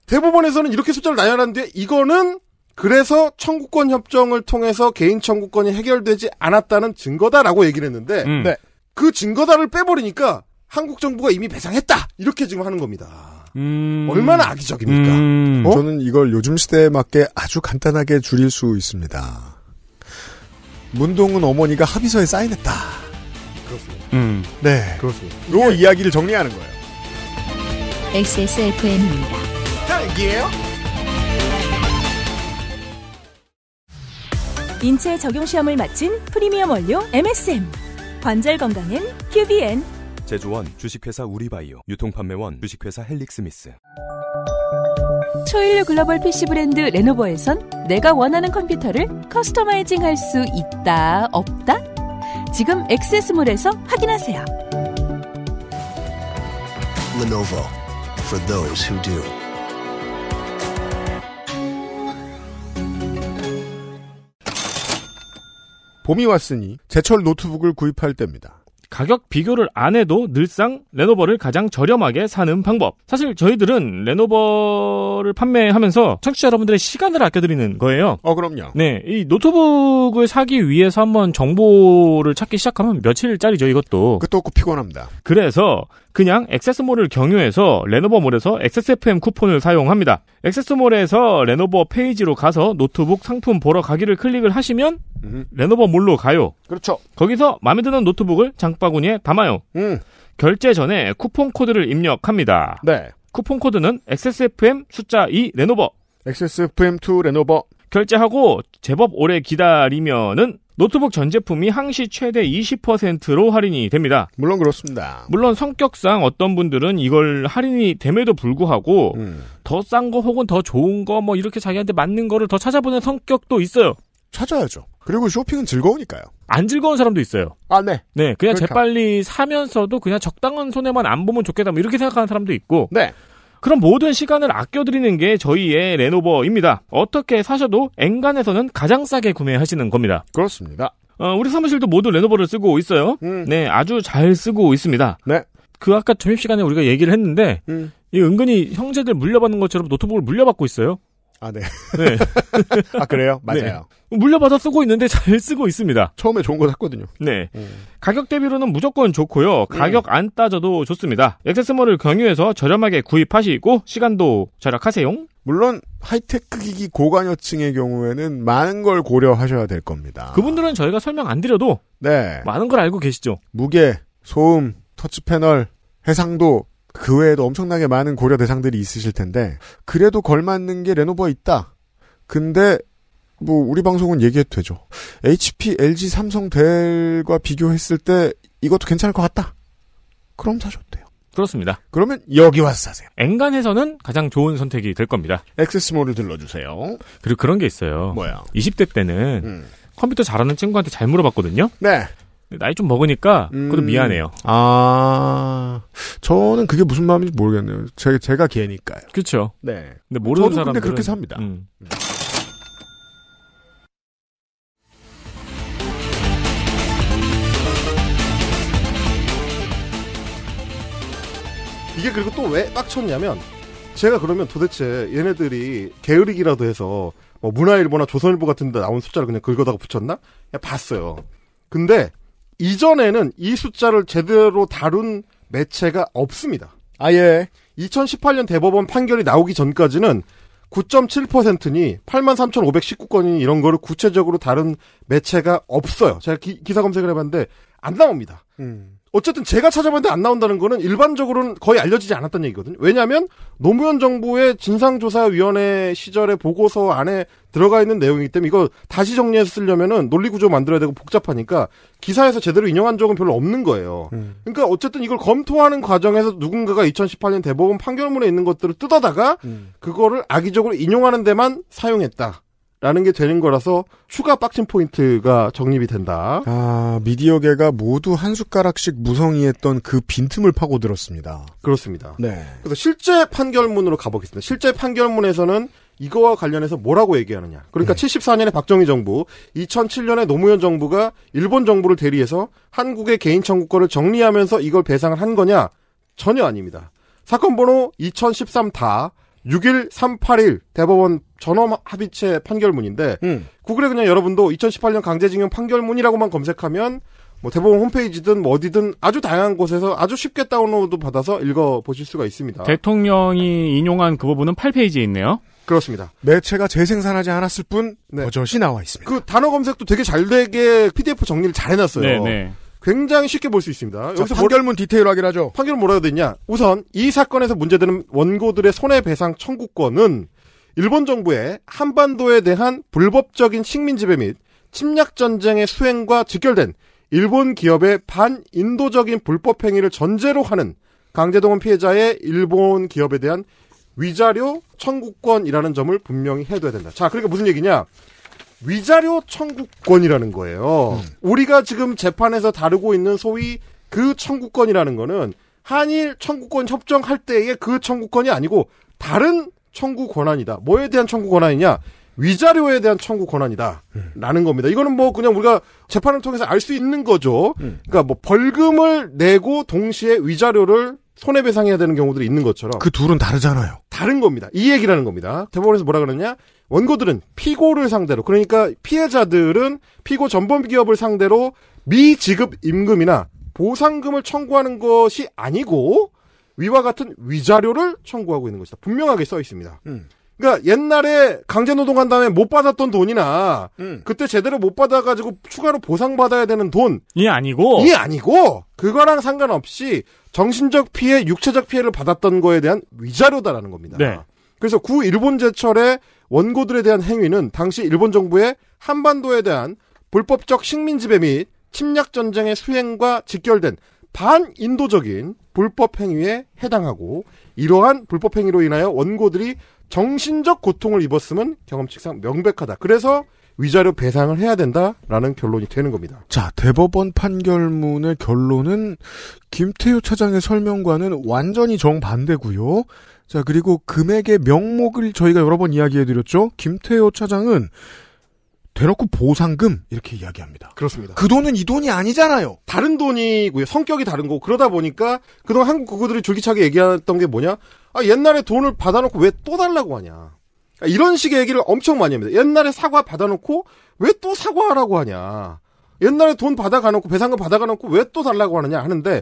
대법원에서는 이렇게 숫자를 나열한는데 이거는 그래서 청구권 협정을 통해서 개인 청구권이 해결되지 않았다는 증거다라고 얘기를 했는데 음. 네. 그 증거다를 빼버리니까 한국 정부가 이미 배상했다 이렇게 지금 하는 겁니다. 음... 얼마나 악의적입니까? 음... 어? 저는 이걸 요즘 시대에 맞게 아주 간단하게 줄일 수 있습니다. 문동은 어머니가 합의서에 사인했다. 그렇습니다. 음. 네. 그렇습니다. 로 이야기를 정리하는 거예요. XSFM입니다. 딸기요 인체 적용 시험을 마친 프리미엄 원료 MSM. 관절 건강엔 QBN. 제조원 주식회사 우리바이오 유통판매원 주식회사 헬릭스미스 초일류 글로벌 PC 브랜드 레노버에선 내가 원하는 컴퓨터를 커스터마이징 할 수 있다 없다 지금 액세스몰에서 확인하세요 l e n for those who do 봄이 왔으니 제철 노트북을 구입할 때입니다. 가격 비교를 안 해도 늘상 레노버를 가장 저렴하게 사는 방법. 사실 저희들은 레노버를 판매하면서 청취자 여러분들의 시간을 아껴드리는 거예요. 어, 그럼요. 네. 이 노트북을 사기 위해서 한번 정보를 찾기 시작하면 며칠짜리죠, 이것도. 그것도 없고 피곤합니다. 그래서 그냥 액세스몰을 경유해서 레노버몰에서 XSFM 쿠폰을 사용합니다. 액세스몰에서 레노버 페이지로 가서 노트북 상품 보러 가기를 클릭을 하시면 음. 레노버몰로 가요. 그렇죠. 거기서 마음에 드는 노트북을 장바구니에 담아요. 음. 결제 전에 쿠폰 코드를 입력합니다. 네. 쿠폰 코드는 XSFM 숫자 2 레노버. XSFM2 레노버. 결제하고 제법 오래 기다리면은 노트북 전 제품이 항시 최대 20%로 할인이 됩니다. 물론 그렇습니다. 물론 성격상 어떤 분들은 이걸 할인이 됨에도 불구하고 음. 더싼 거 혹은 더 좋은 거 뭐 이렇게 자기한테 맞는 거를 더 찾아보는 성격도 있어요. 찾아야죠. 그리고 쇼핑은 즐거우니까요. 안 즐거운 사람도 있어요. 아, 네. 네, 그냥 그렇죠. 재빨리 사면서도 그냥 적당한 손해만 안 보면 좋겠다, 뭐 이렇게 생각하는 사람도 있고. 네. 그럼 모든 시간을 아껴드리는 게 저희의 레노버입니다. 어떻게 사셔도 엔간에서는 가장 싸게 구매하시는 겁니다. 그렇습니다. 어, 우리 사무실도 모두 레노버를 쓰고 있어요. 음. 네, 아주 잘 쓰고 있습니다. 네. 그 아까 점심시간에 우리가 얘기를 했는데, 음. 이 은근히 형제들 물려받는 것처럼 노트북을 물려받고 있어요. 아, 네. 네. 아, 그래요? 네. 맞아요. 네. 물려받아 쓰고 있는데 잘 쓰고 있습니다. 처음에 좋은 거 샀거든요. 네. 음. 가격 대비로는 무조건 좋고요. 가격 음. 안 따져도 좋습니다. 액세스몰을 경유해서 저렴하게 구입하시고 시간도 절약하세요. 물론 하이테크 기기 고관여층의 경우에는 많은 걸 고려하셔야 될 겁니다. 그분들은 저희가 설명 안 드려도 네. 많은 걸 알고 계시죠. 무게, 소음, 터치 패널, 해상도 그 외에도 엄청나게 많은 고려 대상들이 있으실 텐데 그래도 걸맞는 게레노버 있다. 근데 뭐 우리 방송은 얘기해도 되죠. HP, LG, 삼성, 델과 비교했을 때 이것도 괜찮을 것 같다. 그럼 사셔도 돼요. 그렇습니다. 그러면 여기 와서 사세요. 엔간해서는 가장 좋은 선택이 될 겁니다. 액세스몰을 들러주세요. 그리고 그런 게 있어요. 뭐야? 20대 때는 음. 컴퓨터 잘하는 친구한테 잘 물어봤거든요. 네. 네, 나이 좀 먹으니까 음... 그래도 미안해요. 아 저는 그게 무슨 마음인지 모르겠네요. 제, 제가 개니까요. 그렇죠. 네. 근데 모르는 사람들은 근데 그렇게 삽니다. 음. 이게 그리고 또 왜 빡쳤냐면 제가 그러면 도대체 얘네들이 게으르기라도 해서 뭐 문화일보나 조선일보 같은 데 나온 숫자를 그냥 긁어다가 붙였나? 그냥 봤어요. 근데 이전에는 이 숫자를 제대로 다룬 매체가 없습니다. 아예 2018년 대법원 판결이 나오기 전까지는 9.7%니 83,519건이니 이런 거를 구체적으로 다른 매체가 없어요. 제가 기, 사 검색을 해봤는데 안 나옵니다. 음. 어쨌든 제가 찾아봤는데 안 나온다는 거는 일반적으로는 거의 알려지지 않았던 얘기거든요. 왜냐하면 노무현 정부의 진상조사위원회 시절의 보고서 안에 들어가 있는 내용이기 때문에 이거 다시 정리해서 쓰려면은 논리구조 만들어야 되고 복잡하니까 기사에서 제대로 인용한 적은 별로 없는 거예요. 음. 그러니까 어쨌든 이걸 검토하는 과정에서 누군가가 2018년 대법원 판결문에 있는 것들을 뜯어다가 음. 그거를 악의적으로 인용하는 데만 사용했다. 라는 게 되는 거라서 추가 빡친 포인트가 정립이 된다. 아, 미디어계가 모두 한 숟가락씩 무성의했던 그 빈틈을 파고들었습니다. 그렇습니다. 네. 그래서 실제 판결문으로 가보겠습니다. 실제 판결문에서는 이거와 관련해서 뭐라고 얘기하느냐. 그러니까 네. 74년에 박정희 정부, 2007년에 노무현 정부가 일본 정부를 대리해서 한국의 개인 청구권을 정리하면서 이걸 배상을 한 거냐? 전혀 아닙니다. 사건 번호 2013 다, 6일 381 대법원 전원 합의체 판결문인데 음. 구글에 그냥 여러분도 2018년 강제징용 판결문이라고만 검색하면 뭐 대법원 홈페이지든 뭐 어디든 아주 다양한 곳에서 아주 쉽게 다운로드 받아서 읽어 보실 수가 있습니다. 대통령이 인용한 그 부분은 8페이지에 있네요. 그렇습니다. 매체가 재생산하지 않았을 뿐 네. 버젓이 나와 있습니다. 그 단어 검색도 되게 잘 되게 PDF 정리를 잘 해놨어요. 네네. 네. 굉장히 쉽게 볼 수 있습니다. 자, 여기서 판결문 디테일하게 하죠. 판결문 뭐라고 있냐 우선 이 사건에서 문제되는 원고들의 손해배상 청구권은 일본 정부의 한반도에 대한 불법적인 식민지배 및 침략 전쟁의 수행과 직결된 일본 기업의 반인도적인 불법 행위를 전제로 하는 강제동원 피해자의 일본 기업에 대한 위자료 청구권이라는 점을 분명히 해둬야 된다. 자, 그러니까 무슨 얘기냐? 위자료 청구권이라는 거예요. 음. 우리가 지금 재판에서 다루고 있는 소위 그 청구권이라는 거는 한일 청구권 협정할 때의 그 청구권이 아니고 다른 청구 권한이다. 뭐에 대한 청구 권한이냐? 위자료에 대한 청구 권한이다. 라는 음. 겁니다. 이거는 뭐 그냥 우리가 재판을 통해서 알 수 있는 거죠. 음. 그러니까 뭐 벌금을 내고 동시에 위자료를 손해배상해야 되는 경우들이 있는 것처럼. 그 둘은 다르잖아요. 다른 겁니다. 이 얘기라는 겁니다. 대법원에서 뭐라 그러냐? 원고들은 피고를 상대로 그러니까 피해자들은 피고 전범 기업을 상대로 미지급 임금이나 보상금을 청구하는 것이 아니고 위와 같은 위자료를 청구하고 있는 것이다. 분명하게 써 있습니다. 음. 그러니까 옛날에 강제 노동한 다음에 못 받았던 돈이나 음. 그때 제대로 못 받아가지고 추가로 보상받아야 되는 돈이 아니고 이 아니고 그거랑 상관없이 정신적 피해, 육체적 피해를 받았던 거에 대한 위자료다라는 겁니다. 네. 그래서 구 일본 제철의 원고들에 대한 행위는 당시 일본 정부의 한반도에 대한 불법적 식민 지배 및 침략 전쟁의 수행과 직결된 반인도적인 불법 행위에 해당하고 이러한 불법 행위로 인하여 원고들이 정신적 고통을 입었음은 경험칙상 명백하다. 그래서 위자료 배상을 해야 된다라는 결론이 되는 겁니다. 자, 대법원 판결문의 결론은 김태효 차장의 설명과는 완전히 정반대고요. 자, 그리고 금액의 명목을 저희가 여러 번 이야기해드렸죠. 김태호 차장은 대놓고 보상금 이렇게 이야기합니다. 그렇습니다. 그 돈은 이 돈이 아니잖아요. 다른 돈이고요. 성격이 다른 거고 그러다 보니까 그동안 한국 구구들이 줄기차게 얘기했던 게 뭐냐? 아 옛날에 돈을 받아놓고 왜 또 달라고 하냐? 그러니까 이런 식의 얘기를 엄청 많이 합니다. 옛날에 사과 받아놓고 왜 또 사과하라고 하냐? 옛날에 돈 받아가놓고 배상금 받아가놓고 왜 또 달라고 하느냐 하는데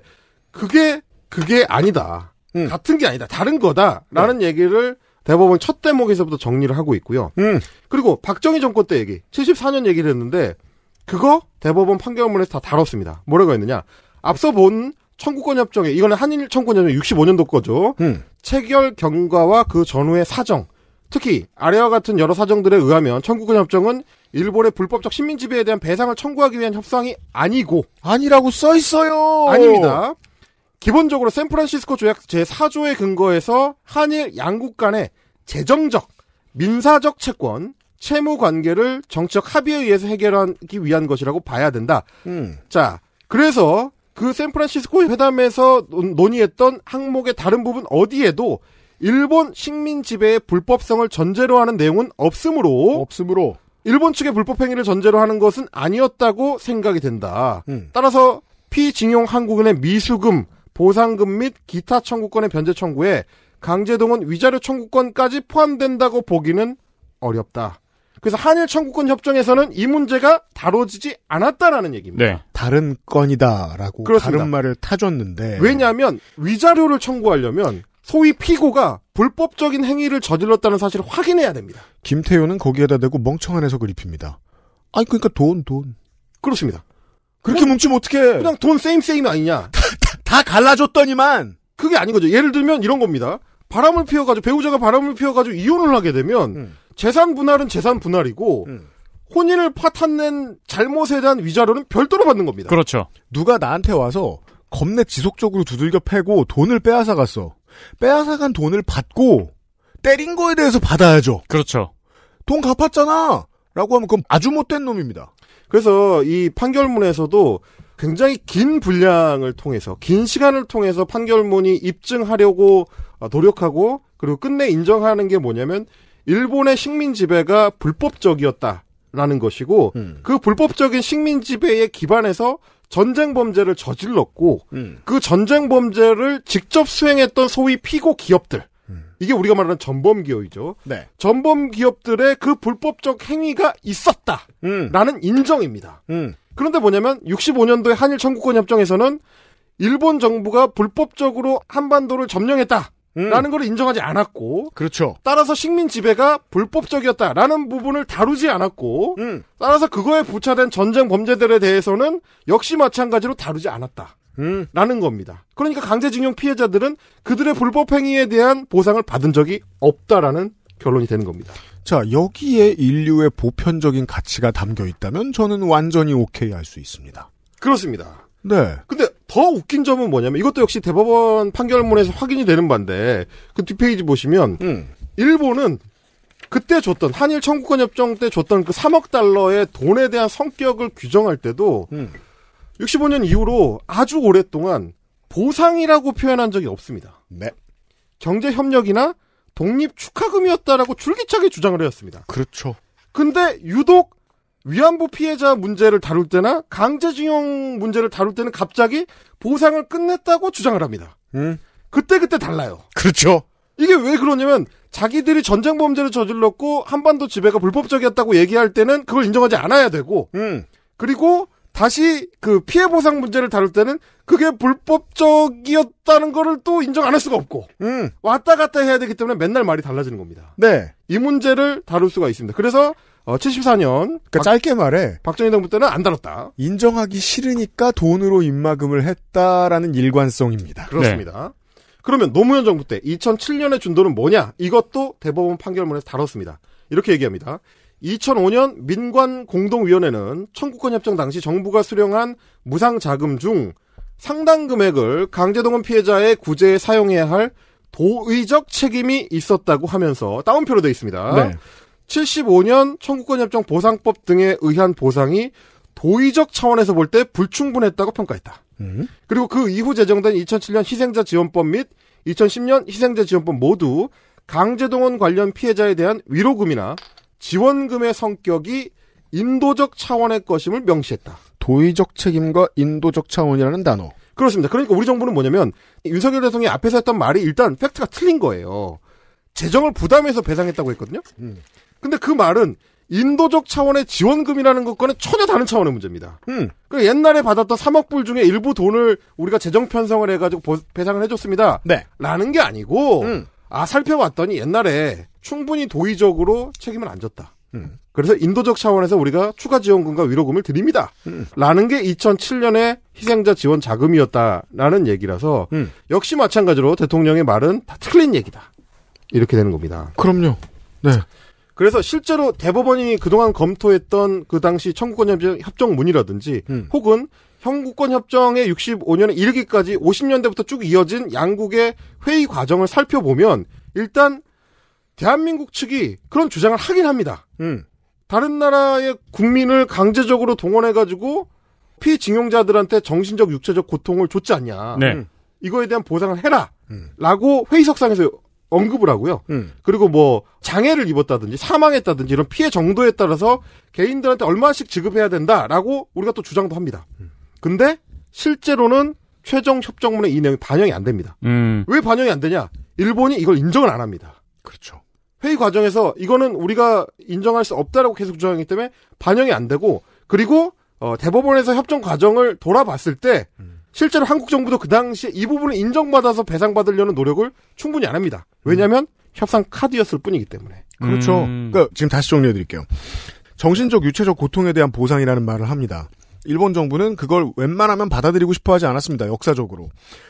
그게 그게 아니다. 음. 같은 게 아니다. 다른 거다라는 네. 얘기를 대법원 첫 대목에서부터 정리를 하고 있고요. 음. 그리고 박정희 정권 때 얘기, 74년 얘기를 했는데 그거 대법원 판결문에서 다 다뤘습니다. 뭐라고 했느냐? 앞서 본 청구권 협정에 이거는 한일 청구권 협정 65년도 거죠. 음. 체결 경과와 그 전후의 사정, 특히 아래와 같은 여러 사정들에 의하면 청구권 협정은 일본의 불법적 식민 지배에 대한 배상을 청구하기 위한 협상이 아니고 아니라고 써 있어요. 아닙니다. 기본적으로 샌프란시스코 조약 제4조의 근거에서 한일 양국 간의 재정적, 민사적 채권, 채무 관계를 정치적 합의에 의해서 해결하기 위한 것이라고 봐야 된다. 음. 자, 그래서 그 샌프란시스코 회담에서 논의했던 항목의 다른 부분 어디에도 일본 식민 지배의 불법성을 전제로 하는 내용은 없으므로 없으므로 일본 측의 불법 행위를 전제로 하는 것은 아니었다고 생각이 된다. 음. 따라서 피징용 한국은의 미수금 보상금 및 기타 청구권의 변제 청구에 강제동원 위자료 청구권까지 포함된다고 보기는 어렵다. 그래서 한일 청구권 협정에서는 이 문제가 다뤄지지 않았다라는 얘기입니다. 네. 다른 건이다라고 그렇습니다. 다른 말을 타줬는데 왜냐하면 위자료를 청구하려면 소위 피고가 불법적인 행위를 저질렀다는 사실을 확인해야 됩니다. 김태효는 거기에다 대고 멍청한 해석을 입힙니다. 아니 그러니까 돈 돈. 그렇습니다. 그렇게 뭉치면 어떻게 그냥 돈 세임 세임 아니냐. 다 갈라줬더니만 그게 아닌 거죠. 예를 들면 이런 겁니다. 바람을 피워가지고 배우자가 바람을 피워가지고 이혼을 하게 되면 음. 재산 분할은 재산 분할이고 음. 혼인을 파탄낸 잘못에 대한 위자료는 별도로 받는 겁니다. 그렇죠. 누가 나한테 와서 겁내 지속적으로 두들겨 패고 돈을 빼앗아 갔어. 빼앗아 간 돈을 받고 때린 거에 대해서 받아야죠. 그렇죠. 돈 갚았잖아. 라고 하면 그건 아주 못된 놈입니다. 그래서 이 판결문에서도 굉장히 긴 분량을 통해서 긴 시간을 통해서 판결문이 입증하려고 어, 노력하고 그리고 끝내 인정하는 게 뭐냐면 일본의 식민 지배가 불법적이었다라는 것이고 음. 그 불법적인 식민 지배에 기반해서 전쟁 범죄를 저질렀고 음. 그 전쟁 범죄를 직접 수행했던 소위 피고 기업들 음. 이게 우리가 말하는 전범 기업이죠. 네. 전범 기업들의 그 불법적 행위가 있었다라는 음. 인정입니다. 음. 그런데 뭐냐면 65년도에 한일 청구권 협정에서는 일본 정부가 불법적으로 한반도를 점령했다. 음. 라는 음. 걸 인정하지 않았고 그렇죠. 따라서 식민 지배가 불법적이었다라는 부분을 다루지 않았고 음. 따라서 그거에 부차된 전쟁 범죄들에 대해서는 역시 마찬가지로 다루지 않았다. 음. 라는 겁니다. 그러니까 강제징용 피해자들은 그들의 불법 행위에 대한 보상을 받은 적이 없다라는 결론이 되는 겁니다. 자, 여기에 인류의 보편적인 가치가 담겨 있다면 저는 완전히 오케이 할 수 있습니다. 그렇습니다. 네. 근데 더 웃긴 점은 뭐냐면 이것도 역시 대법원 판결문에서 확인이 되는 반데 그 뒷페이지 보시면 음. 일본은 그때 줬던 한일 청구권 협정 때 줬던 그 3억 달러의 돈에 대한 성격을 규정할 때도 음. 65년 이후로 아주 오랫동안 보상이라고 표현한 적이 없습니다. 네. 경제 협력이나 독립 축하금이었다라고 줄기차게 주장을 해왔습니다. 그렇죠. 근데 유독 위안부 피해자 문제를 다룰 때나 강제징용 문제를 다룰 때는 갑자기 보상을 끝냈다고 주장을 합니다. 음. 그때그때 달라요. 그렇죠. 이게 왜 그러냐면 자기들이 전쟁 범죄를 저질렀고 한반도 지배가 불법적이었다고 얘기할 때는 그걸 인정하지 않아야 되고 음. 그리고 다시 그 피해 보상 문제를 다룰 때는 그게 불법적이었다는 거를 또 인정 안 할 수가 없고 음. 왔다 갔다 해야 되기 때문에 맨날 말이 달라지는 겁니다. 네. 이 문제를 다룰 수가 있습니다. 그래서 어, 74년 그러니까 박, 짧게 말해 박정희 정부 때는 안 다뤘다. 인정하기 싫으니까 돈으로 입마금을 했다라는 일관성입니다. 그렇습니다. 네. 그러면 노무현 정부 때2 0 0 7년의준도는 뭐냐? 이것도 대법원 판결문에서 다뤘습니다. 이렇게 얘기합니다. 2005년 민관공동위원회는 청구권 협정 당시 정부가 수령한 무상 자금 중 상당 금액을 강제동원 피해자의 구제에 사용해야 할 도의적 책임이 있었다고 하면서 따옴표로 되어 있습니다. 네. 75년 청구권 협정 보상법 등에 의한 보상이 도의적 차원에서 볼 때 불충분했다고 평가했다. 음. 그리고 그 이후 제정된 2007년 희생자 지원법 및 2010년 희생자 지원법 모두 강제동원 관련 피해자에 대한 위로금이나 지원금의 성격이 인도적 차원의 것임을 명시했다. 도의적 책임과 인도적 차원이라는 단어. 그렇습니다. 그러니까 우리 정부는 뭐냐면 윤석열 대통령이 앞에서 했던 말이 일단 팩트가 틀린 거예요. 재정을 부담해서 배상했다고 했거든요. 음. 근데 그 말은 인도적 차원의 지원금이라는 것과는 전혀 다른 차원의 문제입니다. 음. 그 옛날에 받았던 3억 불 중에 일부 돈을 우리가 재정 편성을 해가지고 배상을 해줬습니다. 네. 라는 게 아니고 음. 아 살펴봤더니 옛날에 충분히 도의적으로 책임을 안 졌다. 음. 그래서 인도적 차원에서 우리가 추가 지원금과 위로금을 드립니다. 음. 라는 게 2007년에 희생자 지원 자금이었다라는 얘기라서 음. 역시 마찬가지로 대통령의 말은 다 틀린 얘기다. 이렇게 되는 겁니다. 그럼요. 네. 그래서 실제로 대법원이 그동안 검토했던 그 당시 청구권 협정, 문의라든지 음. 혹은 형구권 협정의 65년에 이르기까지 50년대부터 쭉 이어진 양국의 회의 과정을 살펴보면 일단 대한민국 측이 그런 주장을 하긴 합니다. 음. 다른 나라의 국민을 강제적으로 동원해가지고 피징용자들한테 정신적 육체적 고통을 줬지 않냐. 네. 음. 이거에 대한 보상을 해라. 음. 라고 회의석상에서 언급을 하고요. 음. 그리고 뭐 장애를 입었다든지 사망했다든지 이런 피해 정도에 따라서 개인들한테 얼마씩 지급해야 된다라고 우리가 또 주장도 합니다. 음. 근데 실제로는 최종 협정문의 이 내용이 반영이 안 됩니다. 음. 왜 반영이 안 되냐? 일본이 이걸 인정을 안 합니다. 그렇죠. 회의 과정에서 이거는 우리가 인정할 수 없다라고 계속 주장하기 때문에 반영이 안 되고 그리고 어, 대법원에서 협정 과정을 돌아봤을 때 음. 실제로 한국 정부도 그 당시에 이 부분을 인정받아서 배상받으려는 노력을 충분히 안 합니다. 왜냐하면 음. 협상 카드였을 뿐이기 때문에. 그렇죠. 음. 그러니까 지금 다시 정리해 드릴게요. 정신적 유체적 고통에 대한 보상이라는 말을 합니다. 일본 정부는 그걸 웬만하면 받아들이고 싶어 하지 않았습니다. 역사적으로.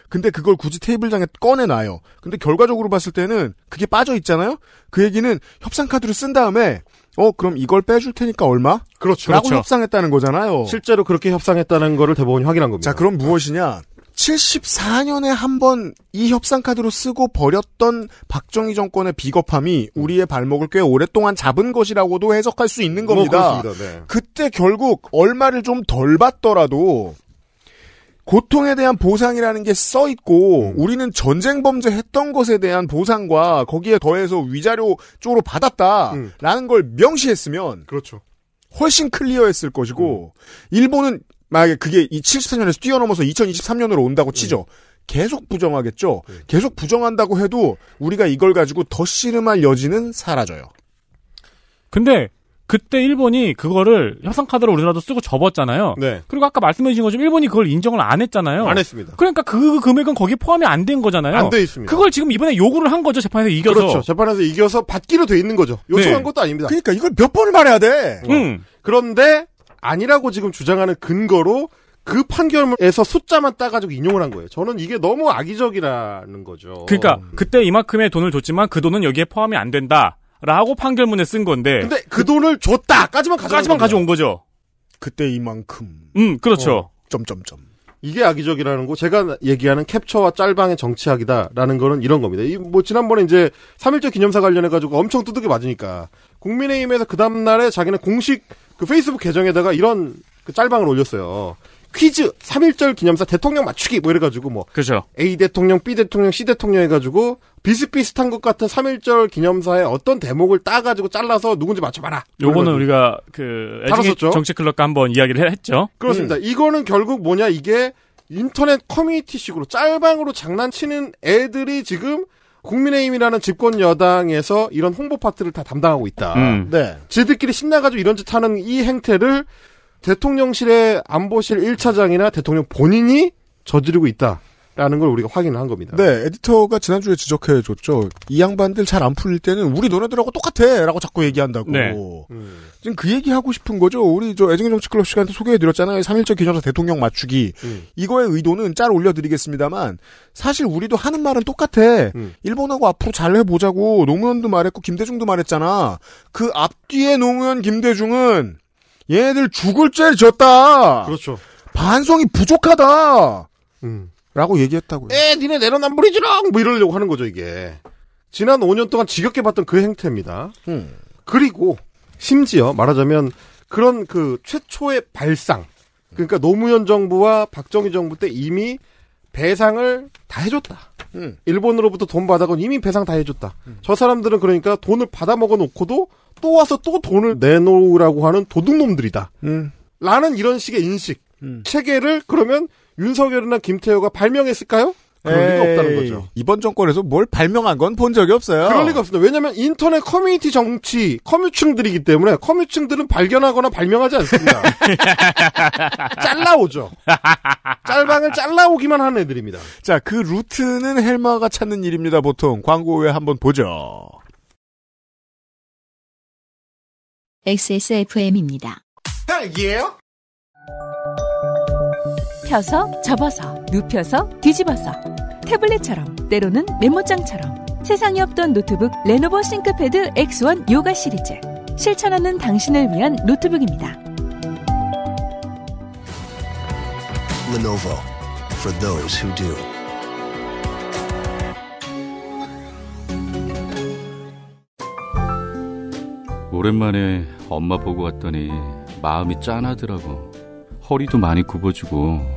근데 그걸 굳이 테이블장에 꺼내놔요. 근데 결과적으로 봤을 때는 그게 빠져 있잖아요? 그 얘기는 협상카드를 쓴 다음에 어, 그럼 이걸 빼줄 테니까 얼마? 그렇죠. 라고 그렇죠. 협상했다는 거잖아요. 실제로 그렇게 협상했다는 거를 대법원이 확인한 겁니다. 자, 그럼 무엇이냐? 74년에 한 번 이 협상카드로 쓰고 버렸던 박정희 정권의 비겁함이 음. 우리의 발목을 꽤 오랫동안 잡은 것이라고도 해석할 수 있는 뭐 겁니다. 뭐 네. 그때 결국 얼마를 좀 덜 받더라도 고통에 대한 보상이라는 게 써 있고 음. 우리는 전쟁 범죄 했던 것에 대한 보상과 거기에 더해서 위자료 쪽으로 받았다라는 음. 걸 명시했으면 그렇죠. 훨씬 클리어했을 것이고 음. 일본은 만약에 그게 이 74년에서 뛰어넘어서 2023년으로 온다고 음. 치죠. 계속 부정하겠죠. 네. 계속 부정한다고 해도 우리가 이걸 가지고 더 씨름할 여지는 사라져요. 근데 그때 일본이 그거를 협상카드로 우리나라도 쓰고 접었잖아요. 네. 그리고 아까 말씀해 주신 것처럼 일본이 그걸 인정을 안 했잖아요. 안 했습니다. 그러니까 그 금액은 거기에 포함이 안 된 거잖아요. 안 돼 있습니다. 그걸 지금 이번에 요구를 한 거죠. 재판에서 이겨서. 그렇죠. 재판에서 이겨서 받기로 돼 있는 거죠. 요청한 네. 것도 아닙니다. 그러니까 이걸 몇 번을 말해야 돼. 응. 음. 그런데 아니라고 지금 주장하는 근거로 그 판결문에서 숫자만 따가지고 인용을 한 거예요. 저는 이게 너무 악의적이라는 거죠. 그러니까 그때 이만큼의 돈을 줬지만 그 돈은 여기에 포함이 안 된다. 라고 판결문에 쓴 건데. 근데 그 돈을 줬다까지만 가져까 가져온 거죠. 그때 이만큼. 음, 그렇죠. 어, 점점점. 이게 악의적이라는 거 제가 얘기하는 캡처와 짤방의 정치학이다라는 거는 이런 겁니다. 이 뭐 지난번에 이제 3.1절 기념사 관련해 가지고 엄청 두둑이 맞으니까 국민의힘에서 그 다음날에 자기는 공식 그 페이스북 계정에다가 이런 그 짤방을 올렸어요. 퀴즈 3.1절 기념사 대통령 맞추기 뭐 이래가지고 뭐 그죠. A 대통령, B 대통령, C 대통령 해가지고 비슷비슷한 것 같은 3.1절 기념사에 어떤 대목을 따가지고 잘라서 누군지 맞춰봐라. 요거는 우리가 그 정치클럽과 한번 이야기를 했죠. 그렇습니다. 음. 이거는 결국 뭐냐 이게 인터넷 커뮤니티식으로 짤방으로 장난치는 애들이 지금 국민의힘이라는 집권 여당에서 이런 홍보 파트를 다 담당하고 있다. 음. 네. 지들끼리 신나가지고 이런 짓 하는 이 행태를 대통령실의 안보실 1차장이나 대통령 본인이 저지르고 있다. 라는 걸 우리가 확인을 한 겁니다. 네, 에디터가 지난주에 지적해 줬죠. 이 양반들 잘 안 풀릴 때는 우리 너네들하고 똑같아라고 자꾸 얘기한다고. 네. 음. 지금 그 얘기 하고 싶은 거죠. 우리 저 애증의 정치 클럽 시간에 소개해 드렸잖아요. 3일절 기념사 대통령 맞추기. 음. 이거의 의도는 짤 올려 드리겠습니다만 사실 우리도 하는 말은 똑같아. 음. 일본하고 앞으로 잘해 보자고 노무현도 말했고 김대중도 말했잖아. 그 앞뒤에 노무현 김대중은 얘네들 죽을 죄를 졌다. 그렇죠. 반성이 부족하다. 음. 라고 얘기했다고요. 에, 니네 내로남불이지랑! 뭐 이러려고 하는 거죠, 이게. 지난 5년 동안 지겹게 봤던 그 행태입니다. 음. 그리고, 심지어 말하자면, 그런 그 최초의 발상. 그러니까 노무현 정부와 박정희 정부 때 이미 배상을 다 해줬다. 음. 일본으로부터 돈 받아건 이미 배상 다 해줬다. 음. 저 사람들은 그러니까 돈을 받아 먹어 놓고도 또 와서 또 돈을 내놓으라고 하는 도둑놈들이다. 음. 라는 이런 식의 인식. 음. 체계를 그러면 윤석열이나 김태호가 발명했을까요? 그런 에이, 리가 없다는 거죠. 이번 정권에서 뭘 발명한 건 본 적이 없어요. 그럴 리가 없습니다. 왜냐하면 인터넷 커뮤니티 정치 커뮤층들이기 때문에 커뮤층들은 발견하거나 발명하지 않습니다. 잘라오죠. 짤방을 잘라오기만 하는 애들입니다. 자, 그 루트는 헬마가 찾는 일입니다. 보통 광고 후에 한번 보죠. XSFM입니다. 딸기예요? 펴서 접어서 눕혀서 뒤집어서 태블릿처럼 때로는 메모장처럼 세상에 없던 노트북 레노버 싱크패드 X1 요가 시리즈 실천하는 당신을 위한 노트북입니다. Lenovo for those who do. 오랜만에 엄마 보고 왔더니 마음이 짠하더라고. 허리도 많이 굽어지고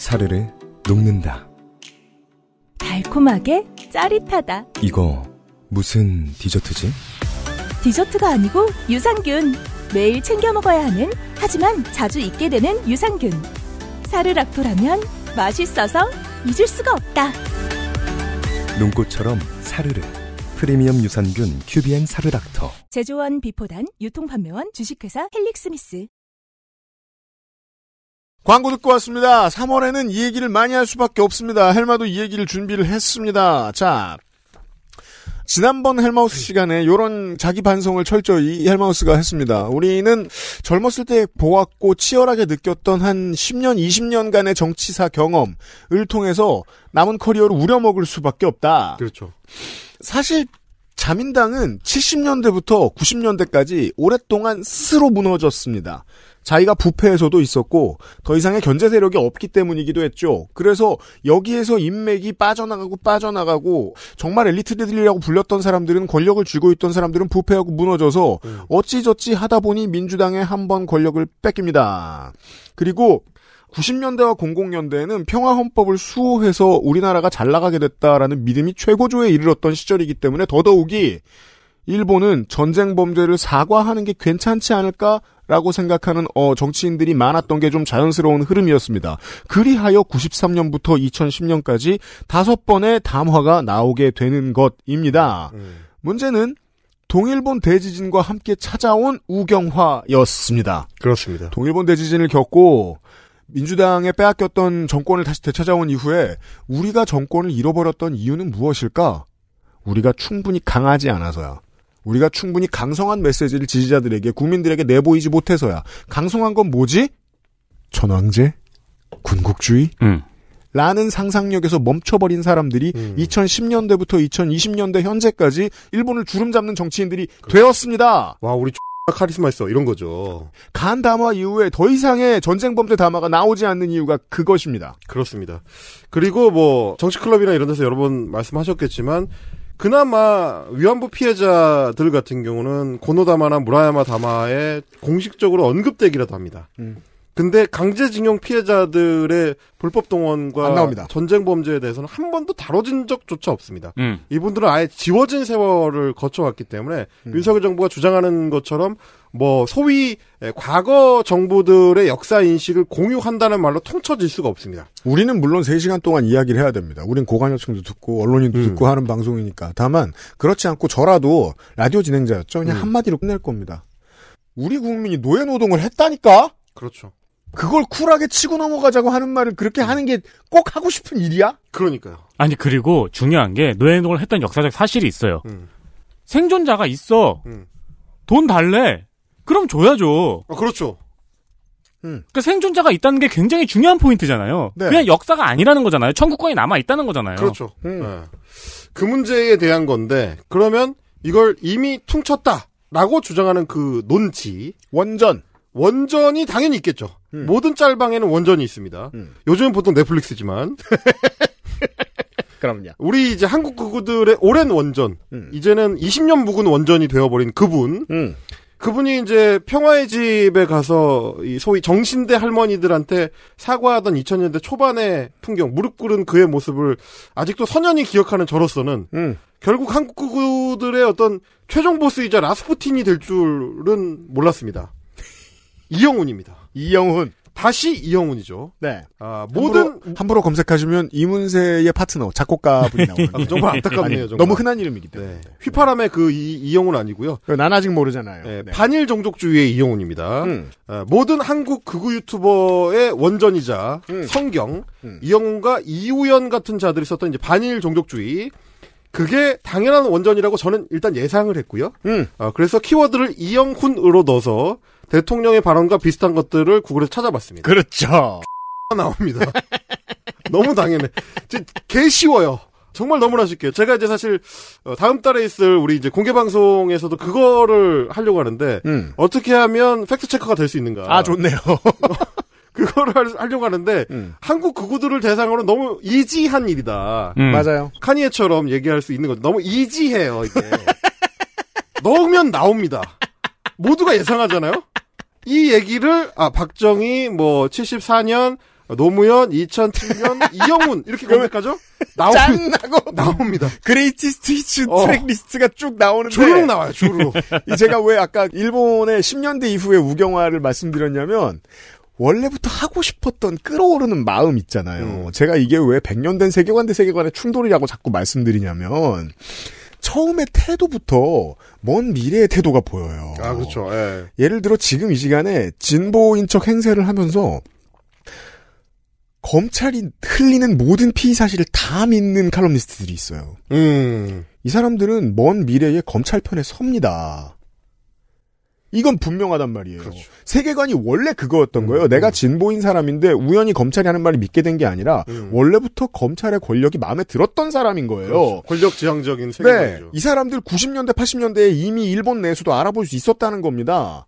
사르르 녹는다. 달콤하게 짜릿하다. 이거 무슨 디저트지? 디저트가 아니고 유산균. 매일 챙겨 먹어야 하는 하지만 자주 잊게 되는 유산균. 사르락토라면 맛있어서 잊을 수가 없다. 눈꽃처럼 사르르. 프리미엄 유산균 큐비엔 사르락터 제조원 비포단 유통판매원 주식회사 헬릭스미스. 광고 듣고 왔습니다. 3월에는 이 얘기를 많이 할 수밖에 없습니다. 헬마도 이 얘기를 준비를 했습니다. 자, 지난번 헬마우스 시간에 이런 자기 반성을 철저히 헬마우스가 했습니다. 우리는 젊었을 때 보았고 치열하게 느꼈던 한 10년, 20년간의 정치사 경험을 통해서 남은 커리어를 우려먹을 수밖에 없다. 그렇죠. 사실 자민당은 70년대부터 90년대까지 오랫동안 스스로 무너졌습니다. 자기가 부패에서도 있었고 더 이상의 견제 세력이 없기 때문이기도 했죠. 그래서 여기에서 인맥이 빠져나가고 빠져나가고 정말 엘리트들이라고 불렸던 사람들은 권력을 쥐고 있던 사람들은 부패하고 무너져서 음. 어찌저찌 하다 보니 민주당에 한 번 권력을 뺏깁니다. 그리고 90년대와 00년대에는 평화헌법을 수호해서 우리나라가 잘 나가게 됐다라는 믿음이 최고조에 이르렀던 시절이기 때문에 더더욱이 일본은 전쟁 범죄를 사과하는 게 괜찮지 않을까 라고 생각하는 어, 정치인들이 많았던 게 좀 자연스러운 흐름이었습니다. 그리하여 93년부터 2010년까지 다섯 번의 담화가 나오게 되는 것입니다. 음. 문제는 동일본 대지진과 함께 찾아온 우경화였습니다. 그렇습니다. 동일본 대지진을 겪고 민주당에 빼앗겼던 정권을 다시 되찾아온 이후에 우리가 정권을 잃어버렸던 이유는 무엇일까? 우리가 충분히 강하지 않아서야. 우리가 충분히 강성한 메시지를 지지자들에게 국민들에게 내보이지 못해서야 강성한 건 뭐지? 전황제, 군국주의. 음. 라는 상상력에서 멈춰버린 사람들이 음. 2010년대부터 2020년대 현재까지 일본을 주름 잡는 정치인들이 그렇지. 되었습니다. 와 우리 카리스마 있어 이런 거죠. 간 담화 이후에 더 이상의 전쟁 범죄 담화가 나오지 않는 이유가 그것입니다. 그렇습니다. 그리고 뭐 정치 클럽이나 이런 데서 여러 번 말씀하셨겠지만 그나마 위안부 피해자들 같은 경우는 고노다마나 무라야마 다마에 공식적으로 언급되기라도 합니다. 음. 근데 강제징용 피해자들의 불법 동원과 전쟁 범죄에 대해서는 한 번도 다뤄진 적조차 없습니다. 음. 이분들은 아예 지워진 세월을 거쳐왔기 때문에 음. 윤석열 정부가 주장하는 것처럼 뭐 소위 예, 과거 정부들의 역사 인식을 공유한다는 말로 통쳐질 수가 없습니다. 우리는 물론 3시간 동안 이야기를 해야 됩니다. 우린 고관여층도 듣고 언론인도 음. 듣고 하는 방송이니까. 다만 그렇지 않고 저라도 라디오 진행자였죠. 그냥 음. 한마디로 끝낼 겁니다. 우리 국민이 노예 노동을 했다니까? 그렇죠. 그걸 쿨하게 치고 넘어가자고 하는 말을 그렇게 하는 게 꼭 하고 싶은 일이야? 그러니까요. 아니 그리고 중요한 게 노예노동을 했던 역사적 사실이 있어요. 음. 생존자가 있어. 음. 돈 달래. 그럼 줘야죠. 아, 그렇죠. 음. 그 생존자가 있다는 게 굉장히 중요한 포인트잖아요. 네. 그냥 역사가 아니라는 거잖아요. 천국권이 남아 있다는 거잖아요. 그렇죠. 음. 네. 그 문제에 대한 건데 그러면 이걸 이미 퉁쳤다라고 주장하는 그 논지 원전 원전이 당연히 있겠죠. 음. 모든 짤방에는 원전이 있습니다. 음. 요즘은 보통 넷플릭스지만. 그럼요. 우리 이제 한국 극우들의 오랜 원전, 음. 이제는 20년 묵은 원전이 되어버린 그분, 음. 그분이 이제 평화의 집에 가서 이 소위 정신대 할머니들한테 사과하던 2000년대 초반의 풍경, 무릎 꿇은 그의 모습을 아직도 선연히 기억하는 저로서는 음. 결국 한국 극우들의 어떤 최종 보스이자 라스푸틴이 될 줄은 몰랐습니다. 이영훈입니다. 이영훈. 다시 이영훈이죠. 네. 아, 모든 함부로, 함부로, 검색하시면 이문세의 파트너 작곡가 분이 나오는 아, 정말 안타깝네요. 정말. 너무 흔한 이름이기 네. 때문에 네. 휘파람의 그 이, 영훈 아니고요. 난 그 아직 모르잖아요. 네, 네. 반일 종족주의의 이영훈입니다. 음. 아, 모든 한국 극우 유튜버의 원전이자 음. 성경 음. 이영훈과 이우연 같은 자들이 썼던 이제 반일 종족주의 그게 당연한 원전이라고 저는 일단 예상을 했고요. 음. 어, 그래서 키워드를 이영훈으로 넣어서 대통령의 발언과 비슷한 것들을 구글에서 찾아봤습니다. 그렇죠. 나옵니다. 너무 당연해. 개 쉬워요. 정말 너무나 쉽게요. 제가 이제 사실 어, 다음 달에 있을 우리 이제 공개 방송에서도 그거를 하려고 하는데 음. 어떻게 하면 팩트 체크가 될 수 있는가? 아 좋네요. 그거를 하려고 하는데 음. 한국 극우들을 대상으로 너무 이지한 일이다. 음. 맞아요. 카니에처럼 얘기할 수 있는 거죠. 너무 이지해요 이게. 넣으면 나옵니다. 모두가 예상하잖아요. 이 얘기를 아 박정희 뭐 74년 노무현 2007년 이영훈 이렇게 검색하죠? 나오, 고 나옵니다. 그레이티스트 히츠 어. 트랙 리스트가 쭉 나오는데 주르륵 나와요. 주르 제가 왜 아까 일본의 10년대 이후의 우경화를 말씀드렸냐면 원래부터 하고 싶었던 끌어오르는 마음 있잖아요. 음. 제가 이게 왜 100년 된 세계관 대 세계관의 충돌이라고 자꾸 말씀드리냐면 처음에 태도부터 먼 미래의 태도가 보여요. 아 그렇죠. 예. 예를 들어 지금 이 시간에 진보인 척 행세를 하면서 검찰이 흘리는 모든 피의 사실을 다 믿는 칼럼니스트들이 있어요. 음. 이 사람들은 먼 미래에 검찰 편에 섭니다. 이건 분명하단 말이에요. 그렇죠. 세계관이 원래 그거였던 음, 거예요. 내가 음. 진보인 사람인데 우연히 검찰이 하는 말을 믿게 된 게 아니라 음. 원래부터 검찰의 권력이 마음에 들었던 사람인 거예요. 그렇죠. 권력 지향적인 네, 세계관이죠. 네, 이 사람들 90년대 80년대에 이미 일본 내수도 알아볼 수 있었다는 겁니다.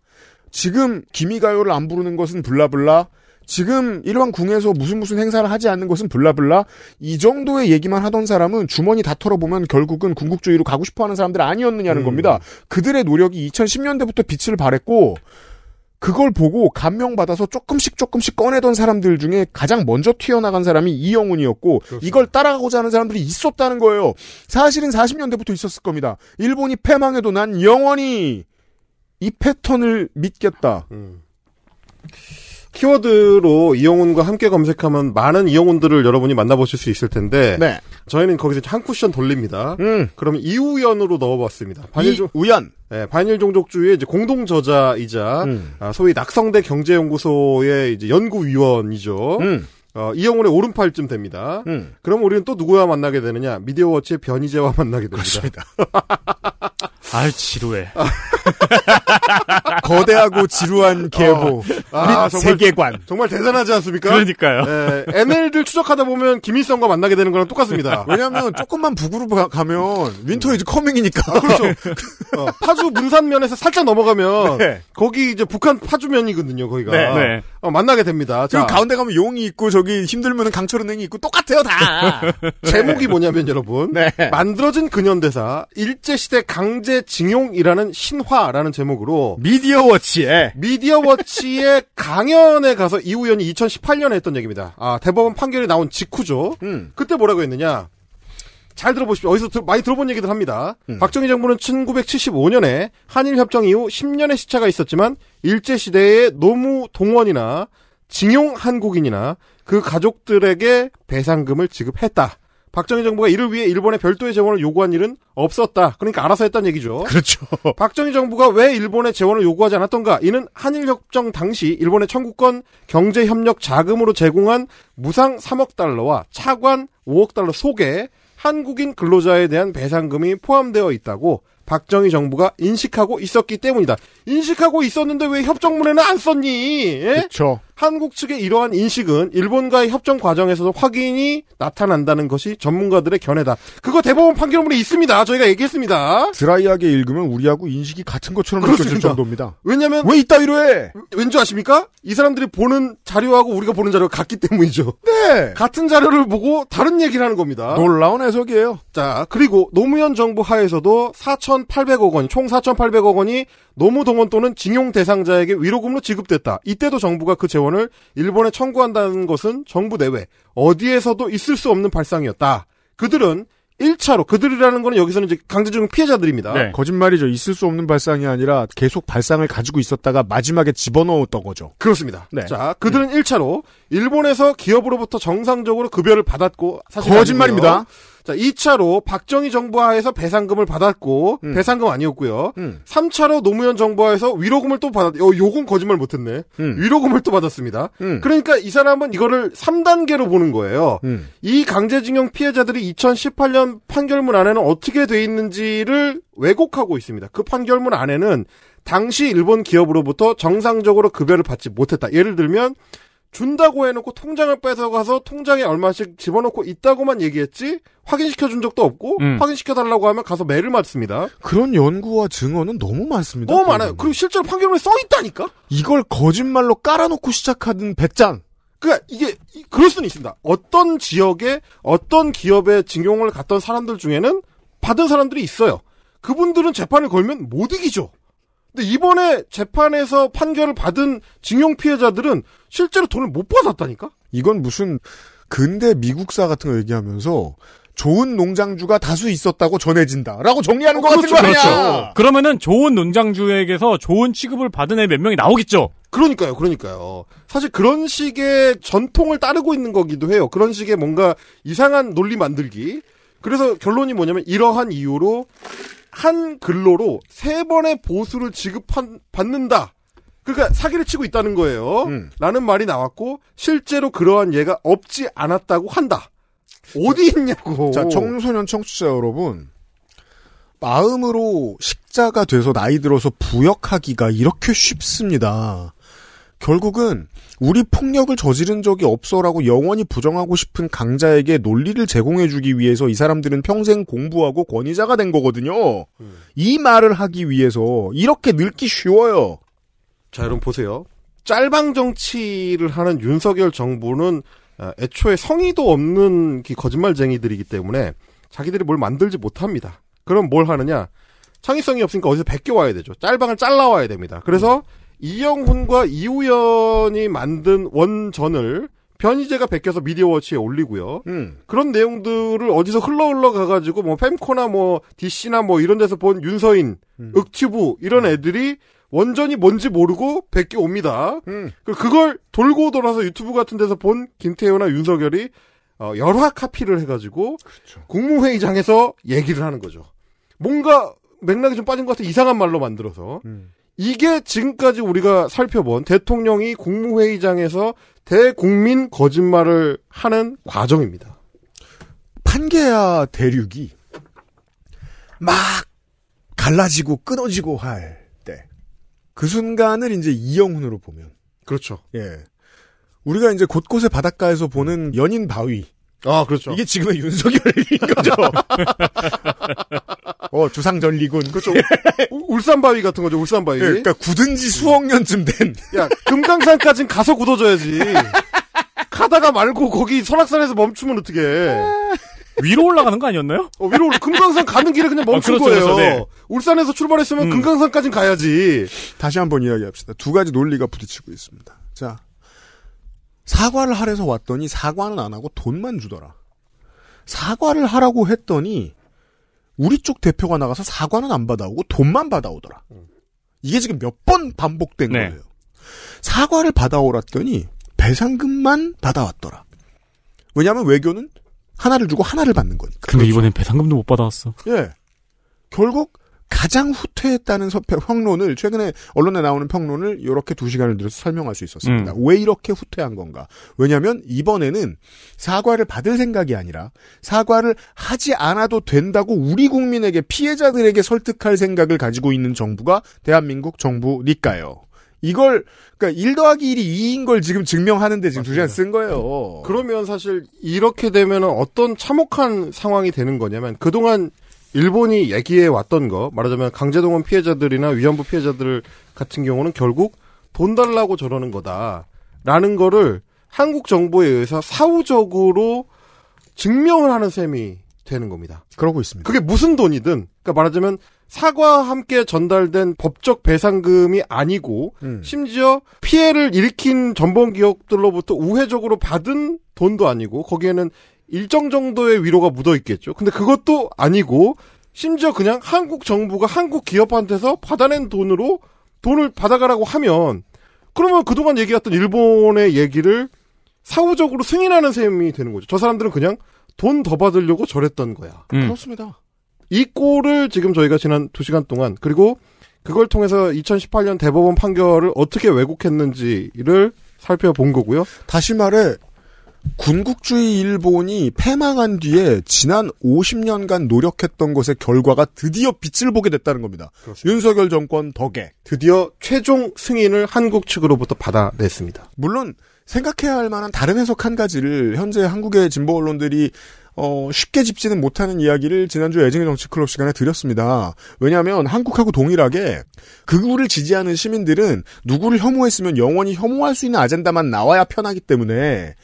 지금 김이가요를안 부르는 것은 블라블라 지금 일반 궁에서 무슨 무슨 행사를 하지 않는 것은 블라블라 이 정도의 얘기만 하던 사람은 주머니 다 털어보면 결국은 궁극주의로 가고 싶어하는 사람들 아니었느냐는 음. 겁니다. 그들의 노력이 2010년대부터 빛을 발했고 그걸 보고 감명받아서 조금씩 조금씩 꺼내던 사람들 중에 가장 먼저 튀어나간 사람이 이영훈이었고 이걸 따라가고자 하는 사람들이 있었다는 거예요. 사실은 40년대부터 있었을 겁니다. 일본이 패망해도 난 영원히 이 패턴을 믿겠다. 음. 키워드로 이영훈과 함께 검색하면 많은 이영훈들을 여러분이 만나보실 수 있을 텐데 네. 저희는 거기서 한 쿠션 돌립니다. 음. 그럼 이우연으로 넣어봤습니다. 반일종, 우연. 네, 예, 반일종족주의 이제 공동 저자이자 음. 아, 소위 낙성대 경제연구소의 이제 연구위원이죠. 음. 어, 이영훈의 오른팔쯤 됩니다. 음. 그럼 우리는 또 누구와 만나게 되느냐? 미디어워치의 변희재와 만나게 됩니다. 그렇습니다. 아 지루해. 거대하고 지루한 계보. 어. 아, 정말, 세계관. 정말 대단하지 않습니까? 그러니까요. 에, 네, NL들 추적하다 보면 김일성과 만나게 되는 거랑 똑같습니다. 왜냐하면 조금만 북으로 가, 면 윈터 이즈 커밍이니까. 아, 그렇죠. 어, 파주 문산면에서 살짝 넘어가면 네. 거기 이제 북한 파주면이거든요. 거기가 네, 네. 어, 만나게 됩니다. 자, 가운데 가면 용이 있고 저기 힘들면 강철은행이 있고 똑같아요 다. 제목이 뭐냐면 여러분 네. 만들어진 근현대사 일제 시대 강제 징용이라는 신화라는 제목으로 미디어 워치에 미디어 워치의 강연에 가서 이우연이 2018년에 했던 얘기입니다. 아 대법원 판결이 나온 직후죠. 음. 그때 뭐라고 했느냐? 잘 들어보십시오. 어디서 들, 많이 들어본 얘기들 합니다. 음. 박정희 정부는 1975년에 한일 협정 이후 10년의 시차가 있었지만 일제 시대의 노무 동원이나 징용 한국인이나 그 가족들에게 배상금을 지급했다. 박정희 정부가 이를 위해 일본에 별도의 재원을 요구한 일은 없었다. 그러니까 알아서 했다는 얘기죠. 그렇죠. 박정희 정부가 왜 일본에 재원을 요구하지 않았던가? 이는 한일협정 당시 일본의 청구권 경제협력 자금으로 제공한 무상 3억 달러와 차관 5억 달러 속에 한국인 근로자에 대한 배상금이 포함되어 있다고 박정희 정부가 인식하고 있었기 때문이다. 인식하고 있었는데 왜 협정문에는 안 썼니? 그렇죠. 한국 측의 이러한 인식은 일본과의 협정 과정에서도 확인이 나타난다는 것이 전문가들의 견해다. 그거 대법원 판결문에 있습니다. 저희가 얘기했습니다. 드라이하게 읽으면 우리하고 인식이 같은 것처럼 느껴질 정도입니다. 왜냐면 왜 이따위로 해? 왠지 아십니까? 이 사람들이 보는 자료하고 우리가 보는 자료가 같기 때문이죠. 네. 같은 자료를 보고 다른 얘기를 하는 겁니다. 놀라운 해석이에요. 자, 그리고 노무현 정부 하에서도 4,800억 원, 총 4,800억 원이 노무 동원 또는 징용 대상자에게 위로금으로 지급됐다. 이때도 정부가 그 재원을 일본에 청구한다는 것은 정부 내외 어디에서도 있을 수 없는 발상이었다. 그들은 1차로 그들이라는 거는 여기서는 이제 강제적인 피해자들입니다. 네. 거짓말이죠. 있을 수 없는 발상이 아니라 계속 발상을 가지고 있었다가 마지막에 집어넣었던 거죠. 그렇습니다. 네. 자, 그들은 음. 1차로 일본에서 기업으로부터 정상적으로 급여를 받았고 사실 거짓말입니다. 아니고요. 자, 2차로 박정희 정부 하에서 배상금을 받았고 음. 배상금 아니었고요. 음. 3차로 노무현 정부 하에서 위로금을 또 받았. 어, 요건 거짓말 못 했네. 음. 위로금을 또 받았습니다. 음. 그러니까 이 사람은 이거를 3단계로 보는 거예요. 음. 이 강제징용 피해자들이 2018년 판결문 안에는 어떻게 돼 있는지를 왜곡하고 있습니다. 그 판결문 안에는 당시 일본 기업으로부터 정상적으로 급여를 받지 못했다. 예를 들면 준다고 해놓고 통장을 뺏어가서 통장에 얼마씩 집어넣고 있다고만 얘기했지 확인시켜 준 적도 없고 음. 확인시켜 달라고 하면 가서 매를 맞습니다. 그런 연구와 증언은 너무 많습니다. 너무 많아요. 그리고 실제로 판결문에 써 있다니까. 이걸 거짓말로 깔아놓고 시작하는 백장. 그러니까 이게 그럴 수는 있습니다. 어떤 지역에 어떤 기업에 징용을 갔던 사람들 중에는 받은 사람들이 있어요. 그분들은 재판을 걸면 못 이기죠. 근데 이번에 재판에서 판결을 받은 징용 피해자들은 실제로 돈을 못 받았다니까? 이건 무슨 근대 미국사 같은 거 얘기하면서 좋은 농장주가 다수 있었다고 전해진다라고 정리하는 어, 것 그렇죠, 같은 거 아니야? 그렇죠. 그러면은 좋은 농장주에게서 좋은 취급을 받은 애 몇 명이 나오겠죠. 그러니까요, 그러니까요. 사실 그런 식의 전통을 따르고 있는 거기도 해요. 그런 식의 뭔가 이상한 논리 만들기. 그래서 결론이 뭐냐면 이러한 이유로 한 근로로 세 번의 보수를 지급받는다. 그러니까 사기를 치고 있다는 거예요. 음. 라는 말이 나왔고 실제로 그러한 예가 없지 않았다고 한다. 어디 있냐고. 자, 청소년 청취자 여러분. 마음으로 식자가 돼서 나이 들어서 부역하기가 이렇게 쉽습니다. 결국은 우리 폭력을 저지른 적이 없어라고 영원히 부정하고 싶은 강자에게 논리를 제공해주기 위해서 이 사람들은 평생 공부하고 권위자가 된 거거든요. 음. 이 말을 하기 위해서 이렇게 늙기 쉬워요. 자, 여러분 보세요. 짤방 정치를 하는 윤석열 정부는 아, 애초에 성의도 없는 거짓말쟁이들이기 때문에 자기들이 뭘 만들지 못합니다. 그럼 뭘 하느냐? 창의성이 없으니까 어디서 베껴와야 되죠. 짤방을 잘라와야 됩니다. 그래서 음. 이영훈과 이우연이 만든 원전을 편의제가 베껴서 미디어워치에 올리고요. 음. 그런 내용들을 어디서 흘러 흘러 가가지고 뭐 팸코나 뭐 DC나 뭐 이런 데서 본 윤서인, 음. 윽튜브 이런 음. 애들이 원전이 뭔지 모르고 베껴 옵니다. 음. 그, 그걸 돌고 돌아서 유튜브 같은 데서 본 김태효나 윤석열이 어, 열화 카피를 해가지고 그렇죠. 국무회의장에서 얘기를 하는 거죠. 뭔가 맥락이 좀 빠진 것 같아 이상한 말로 만들어서. 음. 이게 지금까지 우리가 살펴본 대통령이 국무회의장에서 대국민 거짓말을 하는 과정입니다. 판게야 대륙이 막 갈라지고 끊어지고 할 때 그 순간을 이제 이영훈으로 보면 그렇죠. 예. 우리가 이제 곳곳의 바닷가에서 보는 연인 바위. 아, 그렇죠. 이게 지금의 윤석열인 거죠. 어, 주상전리군. 그렇죠. 울산바위 같은 거죠, 울산바위. 예, 그러니까 굳은 지 수억 년쯤 된. 야, 금강산까진 가서 굳어져야지. 가다가 말고 거기 설악산에서 멈추면 어떻게 위로 올라가는 거 아니었나요? 어, 위로 올라, 금강산 가는 길에 그냥 아, 멈춘 어, 그렇죠, 거예요. 그렇죠, 네. 울산에서 출발했으면 음. 금강산까진 가야지. 다시 한번 이야기합시다. 두 가지 논리가 부딪히고 있습니다. 자, 사과를 하래서 왔더니 사과는 안 하고 돈만 주더라. 사과를 하라고 했더니 우리 쪽 대표가 나가서 사과는 안 받아오고 돈만 받아오더라. 음. 이게 지금 몇 번 반복된 네. 거예요. 사과를 받아오랐더니 배상금만 받아왔더라. 왜냐하면 외교는 하나를 주고 하나를 받는 거니까. 근데 그렇죠. 이번엔 배상금도 못 받아왔어. 예. 결국 가장 후퇴했다는 평론을 최근에 언론에 나오는 평론을 이렇게 두 시간을 들어서 설명할 수 있었습니다. 음. 왜 이렇게 후퇴한 건가? 왜냐하면 이번에는 사과를 받을 생각이 아니라 사과를 하지 않아도 된다고 우리 국민에게 피해자들에게 설득할 생각을 가지고 있는 정부가 대한민국 정부니까요. 이걸 그러니까 일 더하기 일이2인걸 지금 증명하는데 지금 두 시간 쓴 거예요. 그러면 사실 이렇게 되면 어떤 참혹한 상황이 되는 거냐면 그동안 일본이 얘기해 왔던 거 말하자면 강제동원 피해자들이나 위안부 피해자들 같은 경우는 결국 돈 달라고 저러는 거다라는 거를 한국 정부에 의해서 사후적으로 증명을 하는 셈이 되는 겁니다. 그러고 있습니다. 그게 무슨 돈이든 그러니까 말하자면 사과와 함께 전달된 법적 배상금이 아니고 음. 심지어 피해를 일으킨 전범 기업들로부터 우회적으로 받은 돈도 아니고 거기에는 일정 정도의 위로가 묻어 있겠죠. 근데 그것도 아니고 심지어 그냥 한국 정부가 한국 기업한테서 받아낸 돈으로 돈을 받아가라고 하면 그러면 그동안 얘기했던 일본의 얘기를 사후적으로 승인하는 셈이 되는 거죠. 저 사람들은 그냥 돈 더 받으려고 저랬던 거야. 음. 그렇습니다. 이 꼴을 지금 저희가 지난 두시간 동안 그리고 그걸 통해서 2018년 대법원 판결을 어떻게 왜곡했는지를 살펴본 거고요. 다시 말해 군국주의 일본이 패망한 뒤에 지난 50년간 노력했던 것의 결과가 드디어 빛을 보게 됐다는 겁니다. 그렇습니다. 윤석열 정권 덕에 드디어 최종 승인을 한국 측으로부터 받아냈습니다. 물론 생각해야 할 만한 다른 해석 한 가지를 현재 한국의 진보 언론들이 어, 쉽게 짚지는 못하는 이야기를 지난주 애증의 정치 클럽 시간에 드렸습니다. 왜냐하면 한국하고 동일하게 극우를 지지하는 시민들은 누구를 혐오했으면 영원히 혐오할 수 있는 아젠다만 나와야 편하기 때문에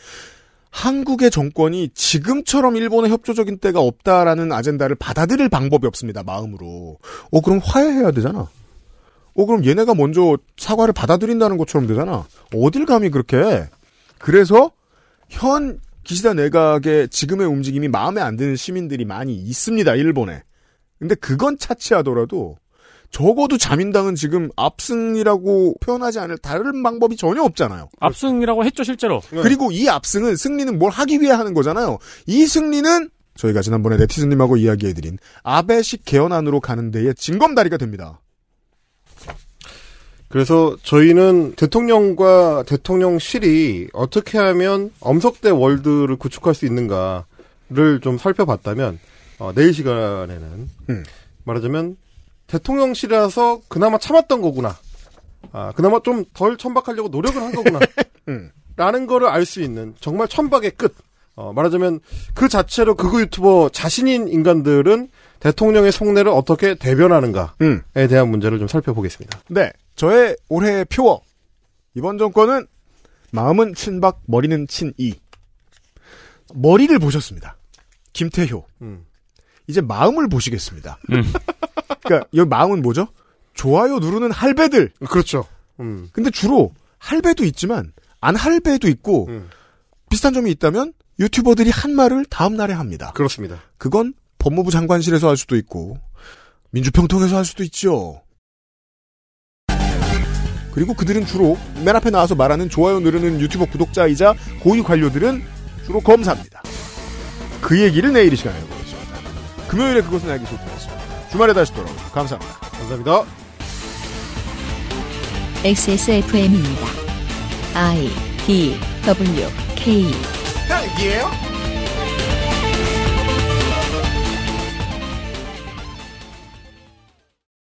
한국의 정권이 지금처럼 일본의 협조적인 때가 없다라는 아젠다를 받아들일 방법이 없습니다. 마음으로. 어 그럼 화해해야 되잖아. 어 그럼 얘네가 먼저 사과를 받아들인다는 것처럼 되잖아. 어딜 감히 그렇게 해. 그래서 현 기시다 내각의 지금의 움직임이 마음에 안 드는 시민들이 많이 있습니다. 일본에. 근데 그건 차치하더라도 적어도 자민당은 지금 압승이라고 표현하지 않을 다른 방법이 전혀 없잖아요. 압승이라고 했죠 실제로. 네. 그리고 이 압승은 승리는 뭘 하기 위해 하는 거잖아요. 이 승리는 저희가 지난번에 네티즌님하고 이야기해드린 아베식 개헌안으로 가는 데의 징검다리가 됩니다. 그래서 저희는 대통령과 대통령실이 어떻게 하면 엄석대 월드를 구축할 수 있는가를 좀 살펴봤다면 어, 내일 시간에는 음. 말하자면 대통령실이라서 그나마 참았던 거구나. 아, 그나마 좀 덜 천박하려고 노력을 한 거구나. 음. 라는 거를 알 수 있는 정말 천박의 끝. 어, 말하자면 그 자체로 그거 유튜버 자신인 인간들은 대통령의 속내를 어떻게 대변하는가에 음. 대한 문제를 좀 살펴보겠습니다. 네. 저의 올해의 표어. 이번 정권은 마음은 친박, 머리는 친이. 머리를 보셨습니다. 김태효. 음. 이제 마음을 보시겠습니다. 음. 그러니까 여기 마음은 뭐죠? 좋아요 누르는 할배들. 그렇죠. 음. 근데 주로 할배도 있지만 안 할배도 있고 음. 비슷한 점이 있다면 유튜버들이 한 말을 다음 날에 합니다. 그렇습니다. 그건 법무부 장관실에서 할 수도 있고 민주평통에서 할 수도 있죠. 그리고 그들은 주로 맨 앞에 나와서 말하는 좋아요 누르는 유튜버 구독자이자 고위 관료들은 주로 검사입니다. 그 얘기를 내일 이 시간에 해봅니 금요일에 그것은 알기 좋다였습니다 주말에 다시 돌아오 감사합니다. 감사합니다. XSFM입니다. I D W K. 딱이에요?